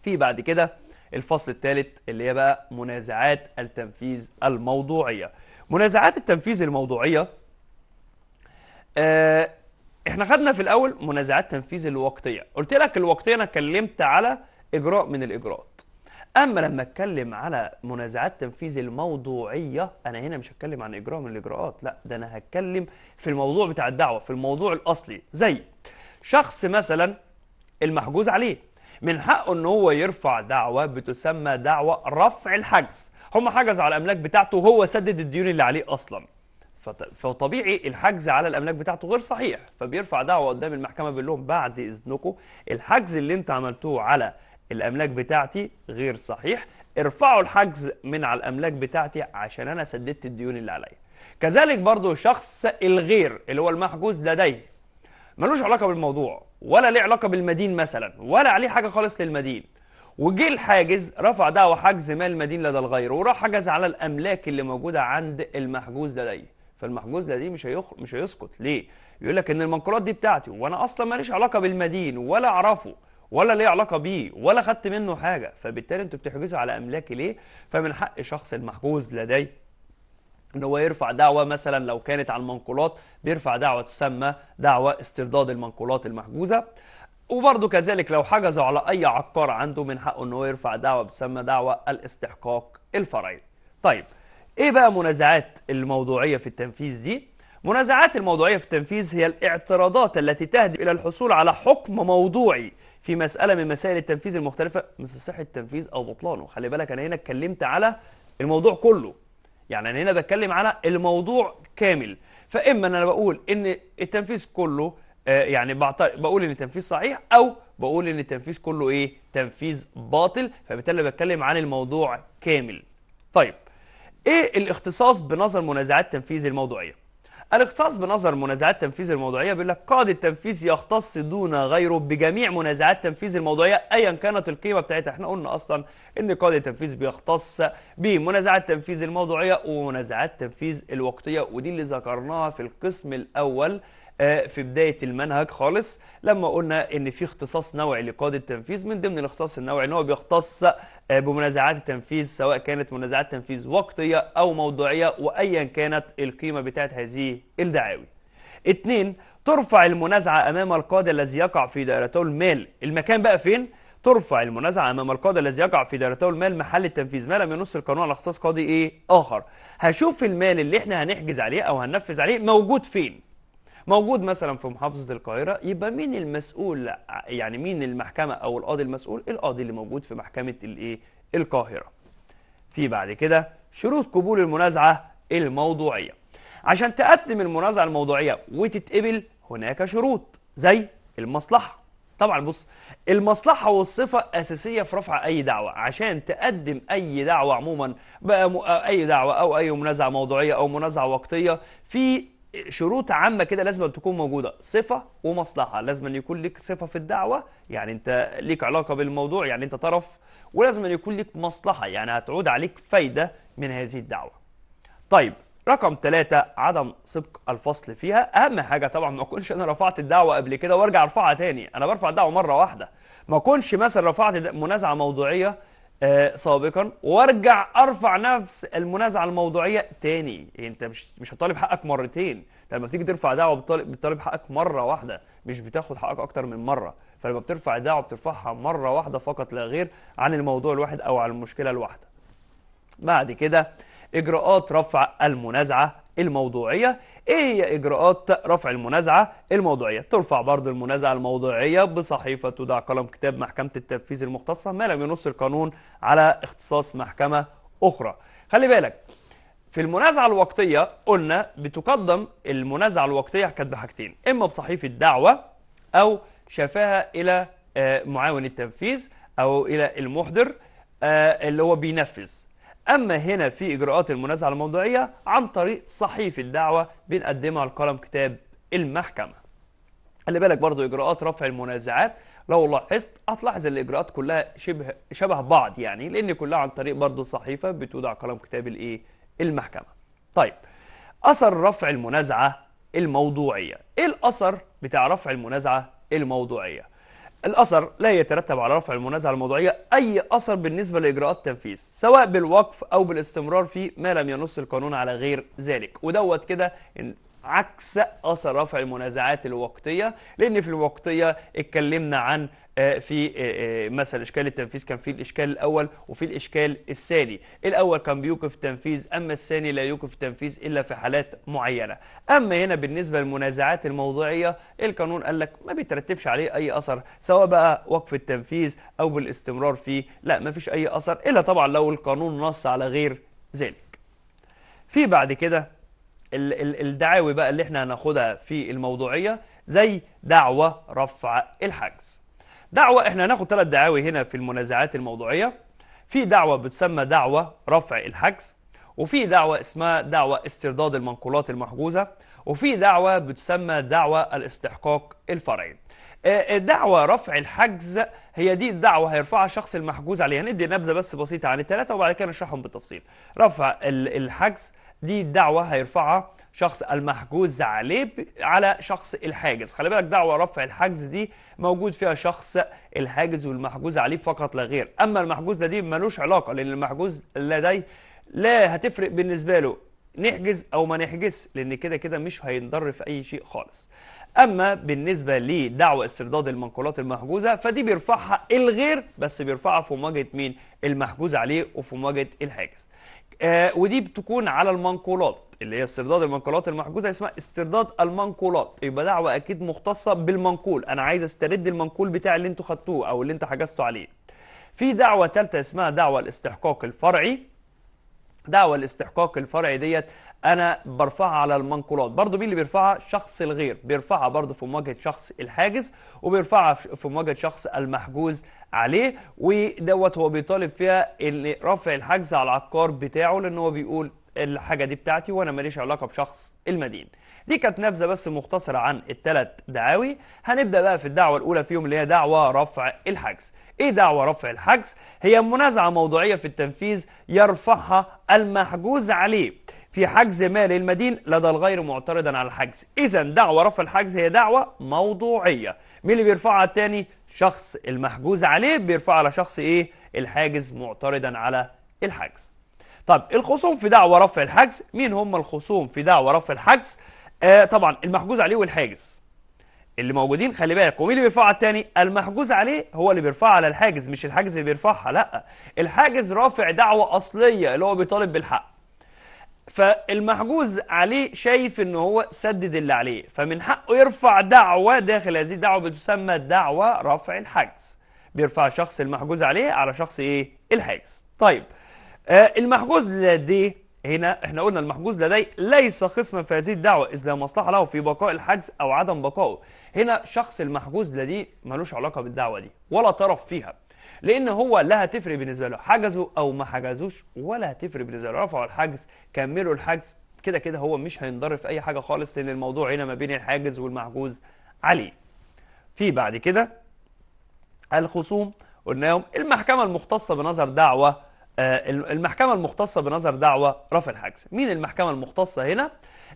في بعد كده الفصل الثالث اللي هي بقى منازعات التنفيذ الموضوعيه منازعات التنفيذ الموضوعية آه احنا خدنا في الأول منازعات تنفيذ الوقتية قلت لك الوقتية أنا اتكلمت على إجراء من الإجراءات أما لما أتكلم على منازعات تنفيذ الموضوعية أنا هنا مش هتكلم عن إجراء من الإجراءات لا ده أنا هتكلم في الموضوع بتاع الدعوة في الموضوع الأصلي زي شخص مثلا المحجوز عليه من حقه ان هو يرفع دعوه بتسمى دعوه رفع الحجز هم حجزوا على الاملاك بتاعته وهو سدد الديون اللي عليه اصلا فطبيعي الحجز على الاملاك بتاعته غير صحيح فبيرفع دعوه قدام المحكمه بيقول لهم بعد اذنكم الحجز اللي انت عملتوه على الاملاك بتاعتي غير صحيح ارفعوا الحجز من على الاملاك بتاعتي عشان انا سددت الديون اللي عليا كذلك برضو شخص الغير اللي هو المحجوز لديه ملوش علاقه بالموضوع ولا ليه علاقه بالمدين مثلا ولا عليه حاجه خالص للمدين وجه الحاجز رفع دعوى حجز مال المدين لدى الغير وراح حجز على الاملاك اللي موجوده عند المحجوز لديه فالمحجوز لديه مش هيخ... مش هيسكت ليه يقول لك ان المنقولات دي بتاعتي وانا اصلا ماليش علاقه بالمدين ولا اعرفه ولا ليه علاقه بيه ولا خدت منه حاجه فبالتالي انتوا بتحجزوا على املاكي ليه فمن حق شخص المحجوز لديه ان هو يرفع دعوه مثلا لو كانت على المنقولات بيرفع دعوه تسمى دعوه استرداد المنقولات المحجوزه وبرضه كذلك لو حجزوا على اي عقار عنده من حقه ان هو يرفع دعوه بتسمى دعوه الاستحقاق الفرعي. طيب ايه بقى منازعات الموضوعيه في التنفيذ دي؟ منازعات الموضوعيه في التنفيذ هي الاعتراضات التي تهدف الى الحصول على حكم موضوعي في مساله من مسائل التنفيذ المختلفه مثل صحه التنفيذ او بطلانه، خلي بالك انا هنا اتكلمت على الموضوع كله يعني أنا هنا بتكلم على الموضوع كامل فإما أن أنا بقول إن التنفيذ كله آه، يعني بقول إن التنفيذ صحيح أو بقول إن التنفيذ كله إيه تنفيذ باطل فبالتالي بتكلم عن الموضوع كامل طيب إيه الاختصاص بنظر منازعات تنفيذ الموضوعية الاختصاص بنظر منازعات تنفيذ الموضوعية بيقول لك قاضي التنفيذ يختص دون غيره بجميع منازعات تنفيذ الموضوعية أيا كانت القيمة بتاعتها احنا قلنا أصلا إن قاضي التنفيذ بيختص بمنازعات تنفيذ الموضوعية ومنازعات تنفيذ الوقتية ودي اللي ذكرناها في القسم الأول آه، في بدايه المنهج خالص لما قلنا ان في اختصاص نوعي لقاضي التنفيذ من ضمن الاختصاص النوعي ان هو بيختص آه، بمنازعات التنفيذ سواء كانت منازعات تنفيذ وقتيه او موضوعيه وايا كانت القيمه بتاعت هذه الدعاوي. اتنين ترفع المنازعه امام القاضي الذي يقع في دائرته المال، المكان بقى فين؟ ترفع المنازعة أمام القاضي الذي يقع في دائرته المال محل التنفيذ ما لم ينص القانون على اختصاص قاضي إيه آخر هشوف المال اللي إحنا هنحجز عليه أو هننفذ عليه موجود فين موجود مثلا في محافظه القاهره يبقى مين المسؤول يعني مين المحكمه او القاضي المسؤول القاضي اللي موجود في محكمه الايه القاهره في بعد كده شروط قبول المنازعه الموضوعيه عشان تقدم المنازعه الموضوعيه وتتقبل هناك شروط زي المصلحه طبعا بص المصلحة والصفة أساسية في رفع أي دعوة عشان تقدم أي دعوة عموما بقى أي دعوة أو أي منازعة موضوعية أو منازعة وقتية في شروط عامه كده لازم تكون موجوده صفه ومصلحه لازم يكون لك صفه في الدعوه يعني انت ليك علاقه بالموضوع يعني انت طرف ولازم يكون لك مصلحه يعني هتعود عليك فايده من هذه الدعوه طيب رقم ثلاثة عدم صدق الفصل فيها أهم حاجة طبعا ما أكونش أنا رفعت الدعوة قبل كده وأرجع أرفعها تاني أنا برفع الدعوة مرة واحدة ما أكونش مثلا رفعت منازعة موضوعية آه، سابقا وارجع ارفع نفس المنازعه الموضوعيه تاني يعني انت مش مش هتطالب حقك مرتين لما بتيجي ترفع دعوه بتطالب حقك مره واحده مش بتاخد حقك اكتر من مره فلما بترفع دعوه بترفعها مره واحده فقط لا غير عن الموضوع الواحد او عن المشكله الواحده بعد كده اجراءات رفع المنازعه الموضوعية إيه هي إجراءات رفع المنازعة الموضوعية ترفع برضه المنازعة الموضوعية بصحيفة تودع قلم كتاب محكمة التنفيذ المختصة ما لم ينص القانون على اختصاص محكمة أخرى خلي بالك في المنازعة الوقتية قلنا بتقدم المنازعة الوقتية كانت بحاجتين إما بصحيفة دعوة أو شافها إلى آه، معاون التنفيذ أو إلى المحضر آه، اللي هو بينفذ أما هنا في إجراءات المنازعة الموضوعية عن طريق صحيفة الدعوة بنقدمها لقلم كتاب المحكمة خلي بالك برضو إجراءات رفع المنازعات لو لاحظت هتلاحظ الإجراءات كلها شبه شبه بعض يعني لأن كلها عن طريق برضو صحيفة بتودع قلم كتاب الإيه المحكمة طيب أثر رفع المنازعة الموضوعية إيه الأثر بتاع رفع المنازعة الموضوعية الأثر لا يترتب على رفع المنازعة الموضوعية أي أثر بالنسبة لإجراءات التنفيذ سواء بالوقف أو بالاستمرار في ما لم ينص القانون على غير ذلك ودوت كده عكس أثر رفع المنازعات الوقتية لأن في الوقتية اتكلمنا عن آه، في آه، آه، مثلا إشكال التنفيذ كان في الإشكال الأول وفي الإشكال الثاني الأول كان بيوقف التنفيذ أما الثاني لا يوقف التنفيذ إلا في حالات معينة أما هنا بالنسبة للمنازعات الموضوعية القانون قال لك ما بيترتبش عليه أي أثر سواء بقى وقف التنفيذ أو بالاستمرار فيه لا ما فيش أي أثر إلا طبعا لو القانون نص على غير ذلك في بعد كده الدعاوي بقى اللي احنا هناخدها في الموضوعية زي دعوة رفع الحجز دعوة احنا هناخد ثلاث دعاوي هنا في المنازعات الموضوعية في دعوة بتسمى دعوة رفع الحجز وفي دعوة اسمها دعوة استرداد المنقولات المحجوزة وفي دعوة بتسمى دعوة الاستحقاق الفرعي آه، آه، دعوة رفع الحجز هي دي الدعوة هيرفعها الشخص المحجوز عليها هندي نبذة بس بسيطة عن الثلاثة وبعد كده نشرحهم بالتفصيل رفع الحجز دي الدعوة هيرفعها شخص المحجوز عليه على شخص الحاجز خلي بالك دعوة رفع الحجز دي موجود فيها شخص الحاجز والمحجوز عليه فقط لا غير اما المحجوز لديه ملوش علاقه لان المحجوز لديه لا هتفرق بالنسبه له نحجز او ما نحجز لان كده كده مش هينضر في اي شيء خالص اما بالنسبه لدعوة استرداد المنقولات المحجوزه فدي بيرفعها الغير بس بيرفعها في مواجهه مين المحجوز عليه وفي مواجهه الحاجز آه ودي بتكون على المنقولات اللي هي استرداد المنقولات المحجوزه اسمها استرداد المنقولات يبقى دعوه اكيد مختصه بالمنقول انا عايز استرد المنقول بتاعي اللي انتوا خدتوه او اللي انت حجزتوا عليه في دعوه ثالثه اسمها دعوه الاستحقاق الفرعي دعوة الاستحقاق الفرعي ديت انا برفعها على المنقولات برضو مين اللي بيرفعها شخص الغير بيرفعها برضو في مواجهة شخص الحاجز وبيرفعها في مواجهة شخص المحجوز عليه ودوت هو بيطالب فيها رفع الحجز على العقار بتاعه لان هو بيقول الحاجه دي بتاعتي وانا ماليش علاقه بشخص المدين دي كانت نبذه بس مختصره عن الثلاث دعاوي هنبدا بقى في الدعوه الاولى فيهم اللي هي دعوه رفع الحجز ايه دعوه رفع الحجز هي منازعه موضوعيه في التنفيذ يرفعها المحجوز عليه في حجز مال المدين لدى الغير معترضا على الحجز اذا دعوه رفع الحجز هي دعوه موضوعيه مين اللي بيرفعها التاني شخص المحجوز عليه بيرفع على شخص ايه الحاجز معترضا على الحجز طب الخصوم في دعوى رفع الحجز مين هم الخصوم في دعوى رفع الحجز آه طبعا المحجوز عليه والحاجز اللي موجودين خلي بالك ومين اللي على التاني المحجوز عليه هو اللي بيرفعه على الحاجز مش الحاجز اللي بيرفعها لا الحاجز رافع دعوه اصليه اللي هو بيطالب بالحق فالمحجوز عليه شايف ان هو سدد اللي عليه فمن حقه يرفع دعوة داخل هذه الدعوة بتسمى دعوة رفع الحجز بيرفع شخص المحجوز عليه على شخص ايه الحاجز طيب آه المحجوز لديه هنا احنا قلنا المحجوز لديه ليس خصما في هذه الدعوة إذ لا مصلحة له في بقاء الحجز أو عدم بقائه هنا شخص المحجوز لديه ملوش علاقة بالدعوة دي ولا طرف فيها لان هو لا هتفرق بالنسبه له حجزوا او ما حجزوش ولا هتفرق بالنسبه له رفعوا الحجز كملوا الحجز كده كده هو مش هينضر في اي حاجه خالص لان الموضوع هنا ما بين الحاجز والمحجوز عليه في بعد كده الخصوم قلناهم المحكمه المختصه بنظر دعوه آه، المحكمة المختصة بنظر دعوة رفع الحجز مين المحكمة المختصة هنا؟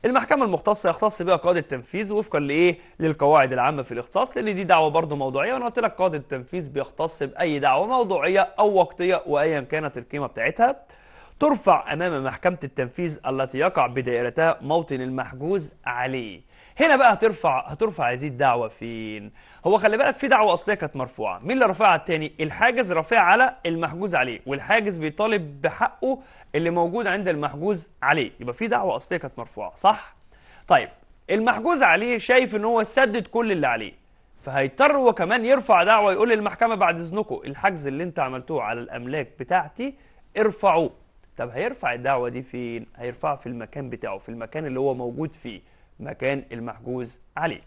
المحكمة المختصة يختص بها قاضي التنفيذ وفقا لإيه؟ للقواعد العامة في الإختصاص لأن دي دعوة برضه موضوعية وأنا قلت لك قاضي التنفيذ بيختص بأي دعوة موضوعية أو وقتية وأيا كانت القيمة بتاعتها ترفع أمام محكمة التنفيذ التي يقع بدائرتها موطن المحجوز عليه هنا بقى هترفع هترفع هذه الدعوه فين هو خلي بالك في دعوه اصليه كانت مرفوعه مين اللي رافعها التاني الحاجز رافعها على المحجوز عليه والحاجز بيطالب بحقه اللي موجود عند المحجوز عليه يبقى في دعوه اصليه كانت مرفوعه صح طيب المحجوز عليه شايف ان هو سدد كل اللي عليه فهيضطر هو كمان يرفع دعوه يقول للمحكمه بعد اذنكم الحجز اللي انت عملتوه على الاملاك بتاعتي ارفعوه طب هيرفع الدعوه دي فين هيرفعها في المكان بتاعه في المكان اللي هو موجود فيه مكان المحجوز عليه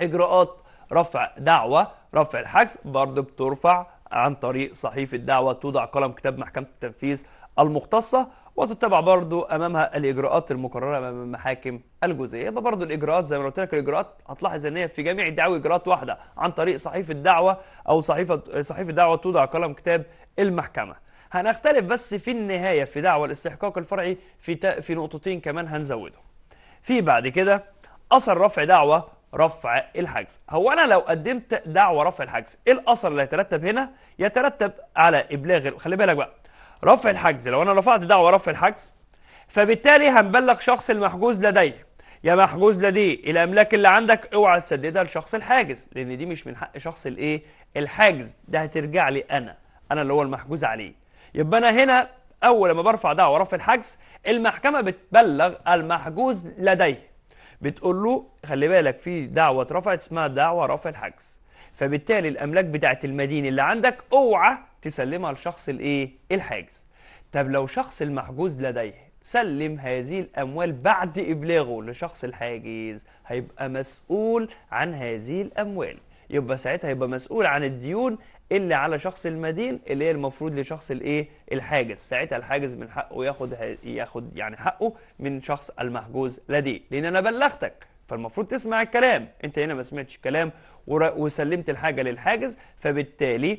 إجراءات رفع دعوة رفع الحجز برضه بترفع عن طريق صحيفة دعوة توضع قلم كتاب محكمة التنفيذ المختصة وتتبع برضو أمامها الإجراءات المقررة أمام المحاكم الجزئية يبقى برضو الإجراءات زي ما قلت لك الإجراءات هتلاحظ إن هي في جميع الدعاوى إجراءات واحدة عن طريق صحيفة دعوة أو صحيفة صحيفة دعوة توضع قلم كتاب المحكمة هنختلف بس في النهاية في دعوه الاستحقاق الفرعي في في نقطتين كمان هنزودهم في بعد كده اثر رفع دعوه رفع الحجز هو انا لو قدمت دعوه رفع الحجز ايه الاثر اللي هيترتب هنا يترتب على ابلاغ خلي بالك بقى رفع الحجز لو انا رفعت دعوه رفع الحجز فبالتالي هنبلغ شخص المحجوز لديه يا محجوز لديه الاملاك اللي عندك اوعى تسددها لشخص الحاجز لان دي مش من حق شخص الايه الحاجز ده هترجع لي انا انا اللي هو المحجوز عليه يبقى انا هنا اول ما برفع دعوه رفع الحجز المحكمه بتبلغ المحجوز لديه بتقول له خلي بالك في دعوه اترفعت اسمها دعوه رفع الحجز فبالتالي الاملاك بتاعه المدينه اللي عندك اوعى تسلمها لشخص الايه الحاجز طب لو شخص المحجوز لديه سلم هذه الاموال بعد ابلاغه لشخص الحاجز هيبقى مسؤول عن هذه الاموال يبقى ساعتها يبقى مسؤول عن الديون اللي على شخص المدين اللي هي المفروض لشخص الايه الحاجز ساعتها الحاجز من حقه ياخد ياخد يعني حقه من شخص المحجوز لديه لان انا بلغتك فالمفروض تسمع الكلام انت هنا ما سمعتش الكلام وسلمت الحاجه للحاجز فبالتالي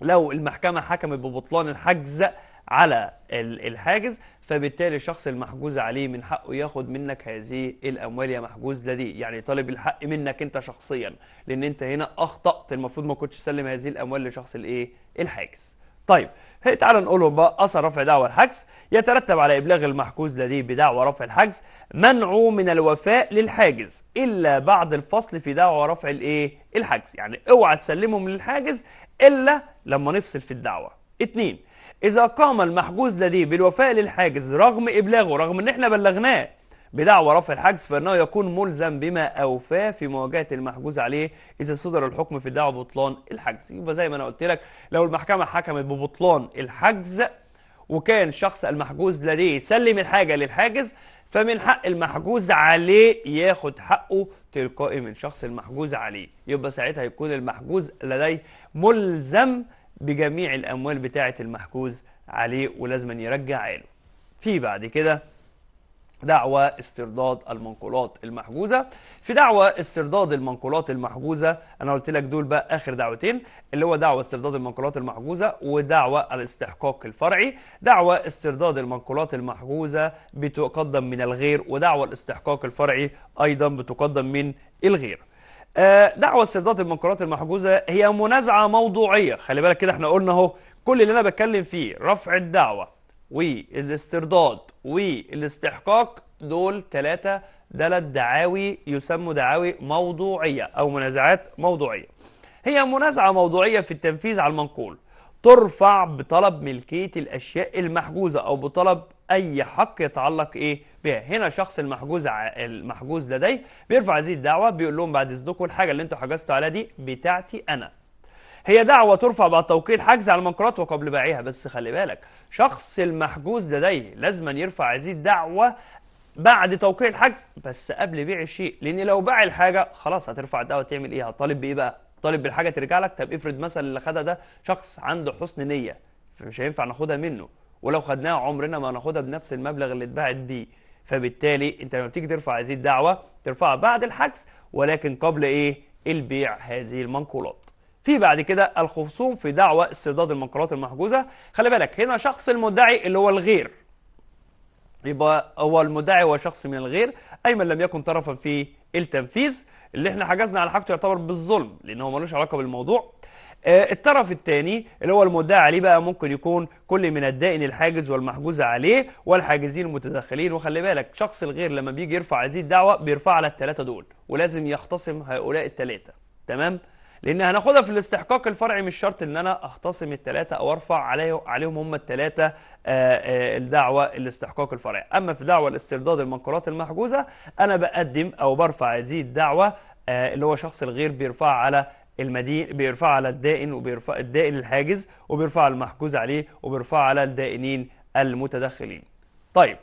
لو المحكمه حكمت ببطلان الحجز على الحاجز فبالتالي الشخص المحجوز عليه من حقه ياخد منك هذه الاموال يا محجوز لديه يعني طالب الحق منك انت شخصيا لان انت هنا اخطات المفروض ما كنتش تسلم هذه الاموال لشخص الايه الحاجز طيب تعال نقولهم بقى اثر رفع دعوى الحجز يترتب على ابلاغ المحجوز لديه بدعوى رفع الحجز منعه من الوفاء للحاجز الا بعد الفصل في دعوى رفع الايه الحجز يعني اوعى تسلمهم للحاجز الا لما نفصل في الدعوه اتنين إذا قام المحجوز لديه بالوفاء للحاجز رغم إبلاغه رغم إن إحنا بلغناه بدعوى رفع الحجز فإنه يكون ملزم بما أوفاه في مواجهة المحجوز عليه إذا صدر الحكم في دعوى بطلان الحجز يبقى زي ما أنا قلت لك لو المحكمة حكمت ببطلان الحجز وكان شخص المحجوز لديه سلم الحاجة للحاجز فمن حق المحجوز عليه ياخد حقه تلقائي من شخص المحجوز عليه يبقى ساعتها يكون المحجوز لديه ملزم بجميع الأموال بتاعة المحجوز عليه ولازم يرجعها له في بعد كده دعوى استرداد المنقولات المحجوزة في دعوى استرداد المنقولات المحجوزة أنا قلت لك دول بقى آخر دعوتين اللي هو دعوى استرداد المنقولات المحجوزة ودعوى الاستحقاق الفرعي دعوى استرداد المنقولات المحجوزة بتقدم من الغير ودعوى الاستحقاق الفرعي أيضا بتقدم من الغير آه، دعوة استرداد المنكرات المحجوزة هي منازعة موضوعية خلي بالك كده احنا قلنا اهو كل اللي انا بتكلم فيه رفع الدعوة والاسترداد والاستحقاق دول ثلاثة دلت دعاوي يسموا دعاوي موضوعية أو منازعات موضوعية هي منازعة موضوعية في التنفيذ على المنقول ترفع بطلب ملكية الأشياء المحجوزة أو بطلب اي حق يتعلق ايه بها هنا الشخص المحجوز ع... المحجوز لديه بيرفع هذه الدعوه بيقول لهم بعد اذنكم الحاجه اللي انتوا حجزتوا عليها دي بتاعتي انا هي دعوة ترفع بعد توقيع الحجز على المنكرات وقبل بيعها بس خلي بالك شخص المحجوز لديه لازما يرفع هذه الدعوة بعد توقيع الحجز بس قبل بيع الشيء لان لو باع الحاجة خلاص هترفع الدعوة تعمل ايه هتطالب بايه بقى طالب بالحاجة ترجع لك طب افرض مثلا اللي خدها ده شخص عنده حسن نية فمش هينفع ناخدها منه ولو خدناها عمرنا ما ناخدها بنفس المبلغ اللي اتباعت بيه فبالتالي انت لما بتيجي ترفع هذه الدعوه ترفعها بعد الحجز ولكن قبل ايه البيع هذه المنقولات في بعد كده الخصوم في دعوه استرداد المنقولات المحجوزه خلي بالك هنا شخص المدعي اللي هو الغير يبقى هو المدعي هو شخص من الغير اي من لم يكن طرفا في التنفيذ اللي احنا حجزنا على حاجته يعتبر بالظلم لان هو ملوش علاقه بالموضوع آه، الطرف الثاني اللي هو المدعى عليه بقى ممكن يكون كل من الدائن الحاجز والمحجوز عليه والحاجزين المتدخلين وخلي بالك شخص الغير لما بيجي يرفع هذه الدعوه بيرفع على الثلاثه دول ولازم يختصم هؤلاء الثلاثه تمام لان هناخدها في الاستحقاق الفرعي مش شرط ان انا اختصم الثلاثه او ارفع عليه عليهم هم الثلاثه آه، آه، الدعوه الاستحقاق الفرعي اما في دعوه الاسترداد المنقولات المحجوزه انا بقدم او برفع هذه الدعوه اللي هو شخص الغير بيرفع على المدين بيرفع على الدائن وبيرفع الدائن الحاجز وبيرفع على المحجوز عليه وبيرفع على الدائنين المتدخلين طيب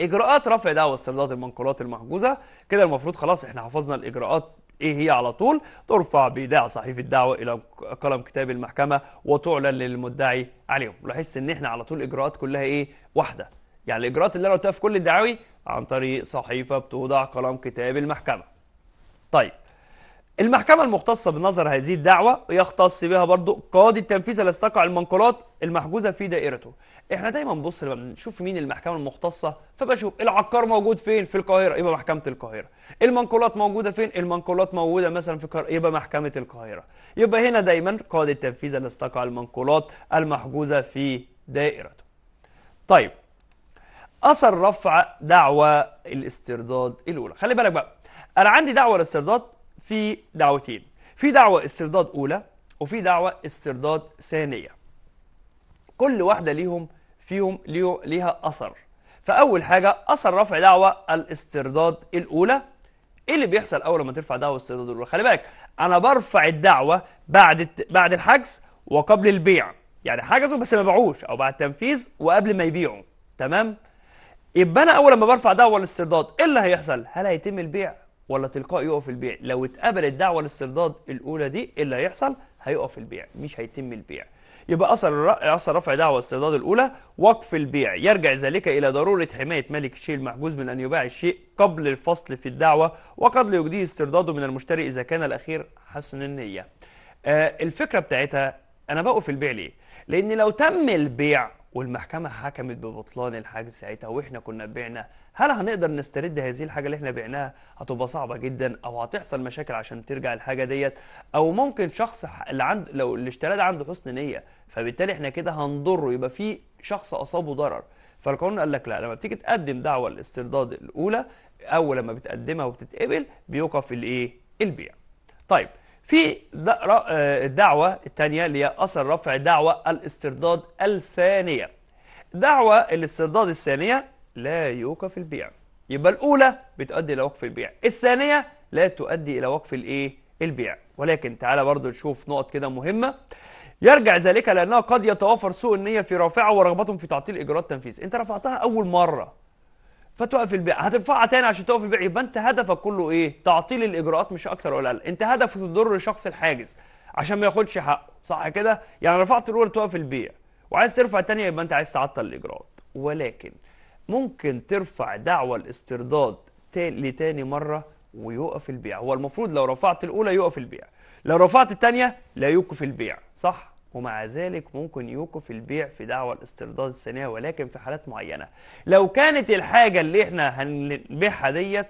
اجراءات رفع دعوى استرداد المنقولات المحجوزه كده المفروض خلاص احنا حفظنا الاجراءات ايه هي على طول ترفع بايداع صحيفه الدعوه الى قلم كتاب المحكمه وتعلن للمدعي عليهم لاحظت ان احنا على طول الاجراءات كلها ايه واحده يعني الاجراءات اللي انا قلتها في كل الدعاوي عن طريق صحيفه بتوضع قلم كتاب المحكمه طيب المحكمة المختصة بنظر هذه الدعوة يختص بها برضو قاضي التنفيذ الذي استقع المنقولات المحجوزة في دائرته. احنا دايما لما نشوف مين المحكمة المختصة فبشوف العقار موجود فين؟ في القاهرة يبقى محكمة القاهرة. المنقولات موجودة فين؟ المنقولات موجودة مثلا في القاهرة يبقى محكمة القاهرة. يبقى هنا دايما قاضي التنفيذ الذي استقع المنقولات المحجوزة في دائرته. طيب أثر رفع دعوى الاسترداد الأولى. خلي بالك بقى أنا عندي دعوة الاسترداد في دعوتين في دعوة استرداد أولى وفي دعوة استرداد ثانية كل واحدة ليهم فيهم ليها أثر فأول حاجة أثر رفع دعوة الاسترداد الأولى إيه اللي بيحصل أول ما ترفع دعوة الاسترداد الأولى خلي بالك أنا برفع الدعوة بعد بعد الحجز وقبل البيع يعني حجزوا بس ما باعوش أو بعد التنفيذ وقبل ما يبيعوا تمام يبقى أنا أول ما برفع دعوة الاسترداد إيه اللي هيحصل هل هيتم البيع ولا تلقائي يقف البيع لو اتقبلت دعوة للاسترداد الأولى دي إيه اللي هيحصل هيقف البيع مش هيتم البيع يبقى أثر أثر رفع دعوة الاسترداد الأولى وقف البيع يرجع ذلك إلى ضرورة حماية مالك الشيء المحجوز من أن يباع الشيء قبل الفصل في الدعوة وقد لا يجديه استرداده من المشتري إذا كان الأخير حسن النية آه الفكرة بتاعتها أنا بوقف البيع ليه؟ لأن لو تم البيع والمحكمة حكمت ببطلان الحاجة ساعتها واحنا كنا بعنا هل هنقدر نسترد هذه الحاجة اللي احنا بعناها هتبقى صعبة جدا او هتحصل مشاكل عشان ترجع الحاجة ديت او ممكن شخص اللي عند لو اللي ده عنده حسن نية فبالتالي احنا كده هنضره يبقى في شخص اصابه ضرر فالقانون قال لك لا لما بتيجي تقدم دعوة الاسترداد الاولى اول لما بتقدمها وبتتقبل بيوقف الايه البيع طيب في آه، الدعوة الثانية اللي هي أثر رفع دعوة الاسترداد الثانية دعوة الاسترداد الثانية لا يوقف البيع يبقى الأولى بتؤدي إلى وقف البيع الثانية لا تؤدي إلى وقف الإيه؟ البيع ولكن تعالى برضو نشوف نقط كده مهمة يرجع ذلك لأنها قد يتوافر سوء النية في رافعة ورغبتهم في تعطيل إجراءات التنفيذ أنت رفعتها أول مرة فتوقف البيع هترفعها تاني عشان توقف البيع يبقى انت هدفك كله ايه تعطيل الاجراءات مش اكتر ولا اقل انت هدفك تضر شخص الحاجز عشان ما ياخدش حقه صح كده يعني رفعت الاولى توقف البيع وعايز ترفع الثانيه يبقى انت عايز تعطل الاجراءات ولكن ممكن ترفع دعوه الاسترداد لتاني مره ويوقف البيع هو المفروض لو رفعت الاولى يوقف البيع لو رفعت الثانيه لا يوقف البيع صح ومع ذلك ممكن يوقف البيع في دعوى الاسترداد الثانية ولكن في حالات معينة لو كانت الحاجة اللي احنا هنبيعها ديت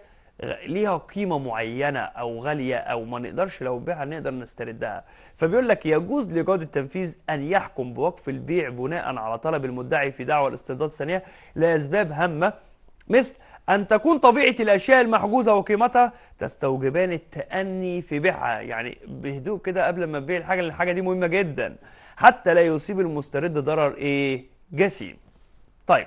ليها قيمة معينة أو غالية أو ما نقدرش لو بيعها نقدر نستردها فبيقول لك يجوز لجهد التنفيذ أن يحكم بوقف البيع بناء على طلب المدعي في دعوة الاسترداد الثانية لأسباب هامة مثل أن تكون طبيعة الأشياء المحجوزة وقيمتها تستوجبان التأني في بيعها يعني بهدوء كده قبل ما تبيع الحاجة لأن الحاجة دي مهمة جدا حتى لا يصيب المسترد ضرر إيه جسيم طيب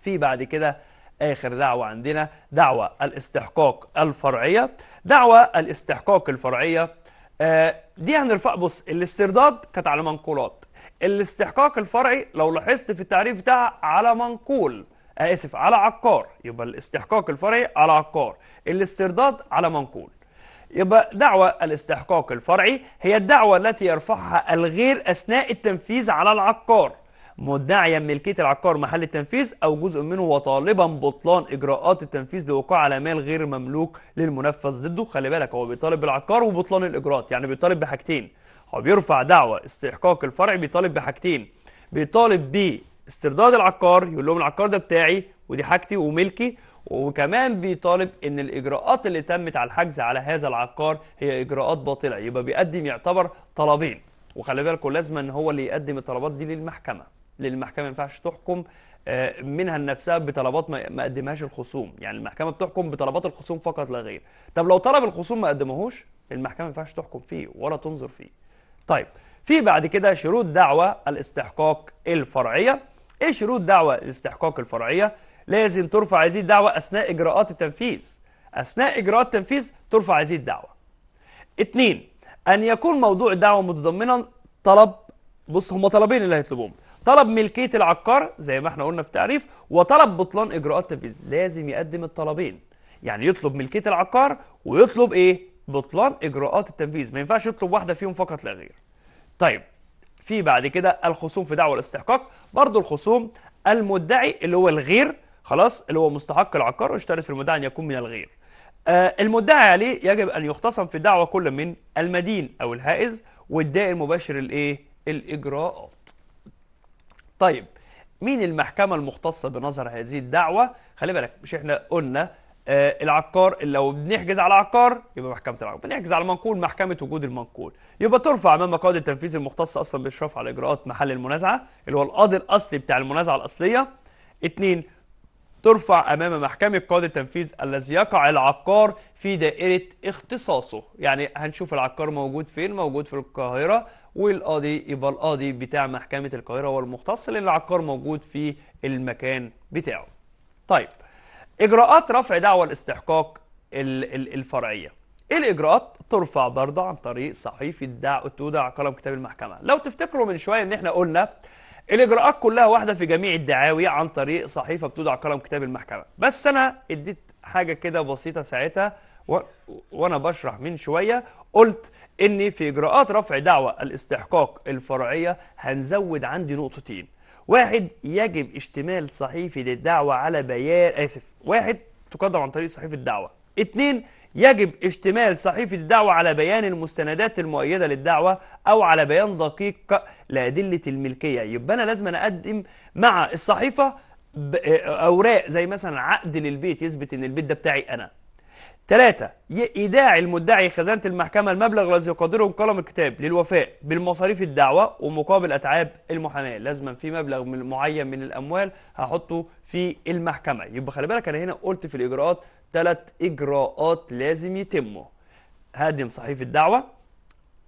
في بعد كده آخر دعوة عندنا دعوة الاستحقاق الفرعية دعوة الاستحقاق الفرعية آه دي هنرفع بص الاسترداد كانت على منقولات الاستحقاق الفرعي لو لاحظت في التعريف بتاعها على منقول اسف على عقار يبقى الاستحقاق الفرعي على عقار الاسترداد على منقول يبقى دعوى الاستحقاق الفرعي هي الدعوى التي يرفعها الغير أثناء التنفيذ على العقار مدعيا ملكية العقار محل التنفيذ أو جزء منه وطالبا بطلان إجراءات التنفيذ لوقوع على مال غير مملوك للمنفذ ضده خلي بالك هو بيطالب بالعقار وبطلان الإجراءات يعني بيطالب بحاجتين هو بيرفع دعوى استحقاق الفرع بيطالب بحاجتين بيطالب استرداد العقار يقول لهم العقار ده بتاعي ودي حاجتي وملكي وكمان بيطالب ان الاجراءات اللي تمت على الحجز على هذا العقار هي اجراءات باطله يبقى بيقدم يعتبر طلبين وخلي بالكم لازم ان هو اللي يقدم الطلبات دي للمحكمه للمحكمه ما ينفعش تحكم آه، منها لنفسها بطلبات ما قدمهاش الخصوم يعني المحكمه بتحكم بطلبات الخصوم فقط لا غير طب لو طلب الخصوم ما قدمهوش المحكمه ما ينفعش تحكم فيه ولا تنظر فيه طيب في بعد كده شروط دعوة الاستحقاق الفرعية ايه شروط دعوة الاستحقاق الفرعية لازم ترفع هذه الدعوة أثناء إجراءات التنفيذ أثناء إجراءات التنفيذ ترفع هذه الدعوة اتنين أن يكون موضوع الدعوة متضمنا طلب بص هما طلبين اللي هيطلبوهم طلب ملكية العقار زي ما احنا قلنا في التعريف وطلب بطلان إجراءات التنفيذ لازم يقدم الطلبين يعني يطلب ملكية العقار ويطلب إيه؟ بطلان إجراءات التنفيذ ما ينفعش يطلب واحدة فيهم فقط لا غير طيب في بعد كده الخصوم في دعوى الاستحقاق برضو الخصوم المدعي اللي هو الغير خلاص اللي هو مستحق العقار واشترط في المدعي ان يكون من الغير آه المدعي عليه يجب ان يختصم في الدعوى كل من المدين او الهائز والدائر مباشر الايه الاجراءات طيب مين المحكمه المختصه بنظر هذه الدعوه خلي بالك مش احنا قلنا آه العقار لو بنحجز على عقار يبقى محكمه العقار بنحجز على منقول محكمه وجود المنقول يبقى ترفع امام قاضي التنفيذ المختص اصلا بالاشراف على اجراءات محل المنازعه اللي هو القاضي الاصلي بتاع المنازعه الاصليه اثنين ترفع امام محكمه قاضي التنفيذ الذي يقع العقار في دائره اختصاصه يعني هنشوف العقار موجود فين موجود في القاهره والقاضي يبقى القاضي بتاع محكمه القاهره هو المختص لان العقار موجود في المكان بتاعه طيب إجراءات رفع دعوى الاستحقاق الفرعية ايه الاجراءات ترفع برضه عن طريق صحيفه دع تودع قلم كتاب المحكمه لو تفتكروا من شويه ان احنا قلنا الاجراءات كلها واحده في جميع الدعاوي عن طريق صحيفه بتودع قلم كتاب المحكمه بس انا اديت حاجه كده بسيطه ساعتها و... وانا بشرح من شويه قلت ان في اجراءات رفع دعوى الاستحقاق الفرعيه هنزود عندي نقطتين واحد يجب اشتمال صحيفي للدعوة على بيان آسف آه، واحد تقدم عن طريق صحيفة الدعوة اتنين يجب اشتمال صحيفة الدعوة على بيان المستندات المؤيدة للدعوة أو على بيان دقيق لأدلة الملكية يبقى أنا لازم أنا أقدم مع الصحيفة آه، أوراق زي مثلا عقد للبيت يثبت إن البيت ده بتاعي أنا ثلاثة إيداع المدعي خزانة المحكمة المبلغ الذي يقدره قلم الكتاب للوفاء بالمصاريف الدعوة ومقابل أتعاب المحاماة لازما في مبلغ من معين من الأموال هحطه في المحكمة يبقى خلي بالك أنا هنا قلت في الإجراءات ثلاث إجراءات لازم يتموا هقدم صحيفة الدعوة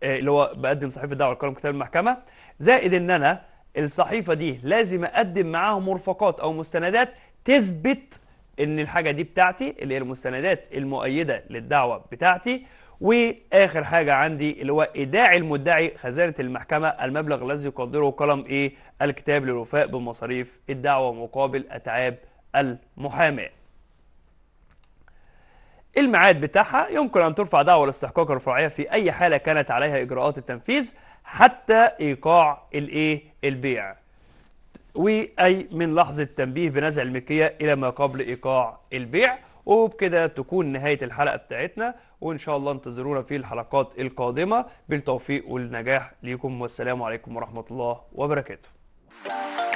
آه، اللي هو بقدم صحيفة الدعوة لقلم كتاب المحكمة زائد إن أنا الصحيفة دي لازم أقدم معاهم مرفقات أو مستندات تثبت ان الحاجه دي بتاعتي اللي هي المستندات المؤيده للدعوه بتاعتي واخر حاجه عندي اللي هو ايداع المدعي خزانه المحكمه المبلغ الذي يقدره قلم ايه الكتاب للوفاء بمصاريف الدعوه مقابل اتعاب المحامي الميعاد بتاعها يمكن أن ترفع دعوة الاستحقاق الرفاعية في أي حالة كانت عليها إجراءات التنفيذ حتى إيقاع الإيه البيع وأي من لحظة تنبيه بنزع الملكية إلى ما قبل إيقاع البيع وبكده تكون نهاية الحلقة بتاعتنا وإن شاء الله انتظرونا في الحلقات القادمة بالتوفيق والنجاح ليكم والسلام عليكم ورحمة الله وبركاته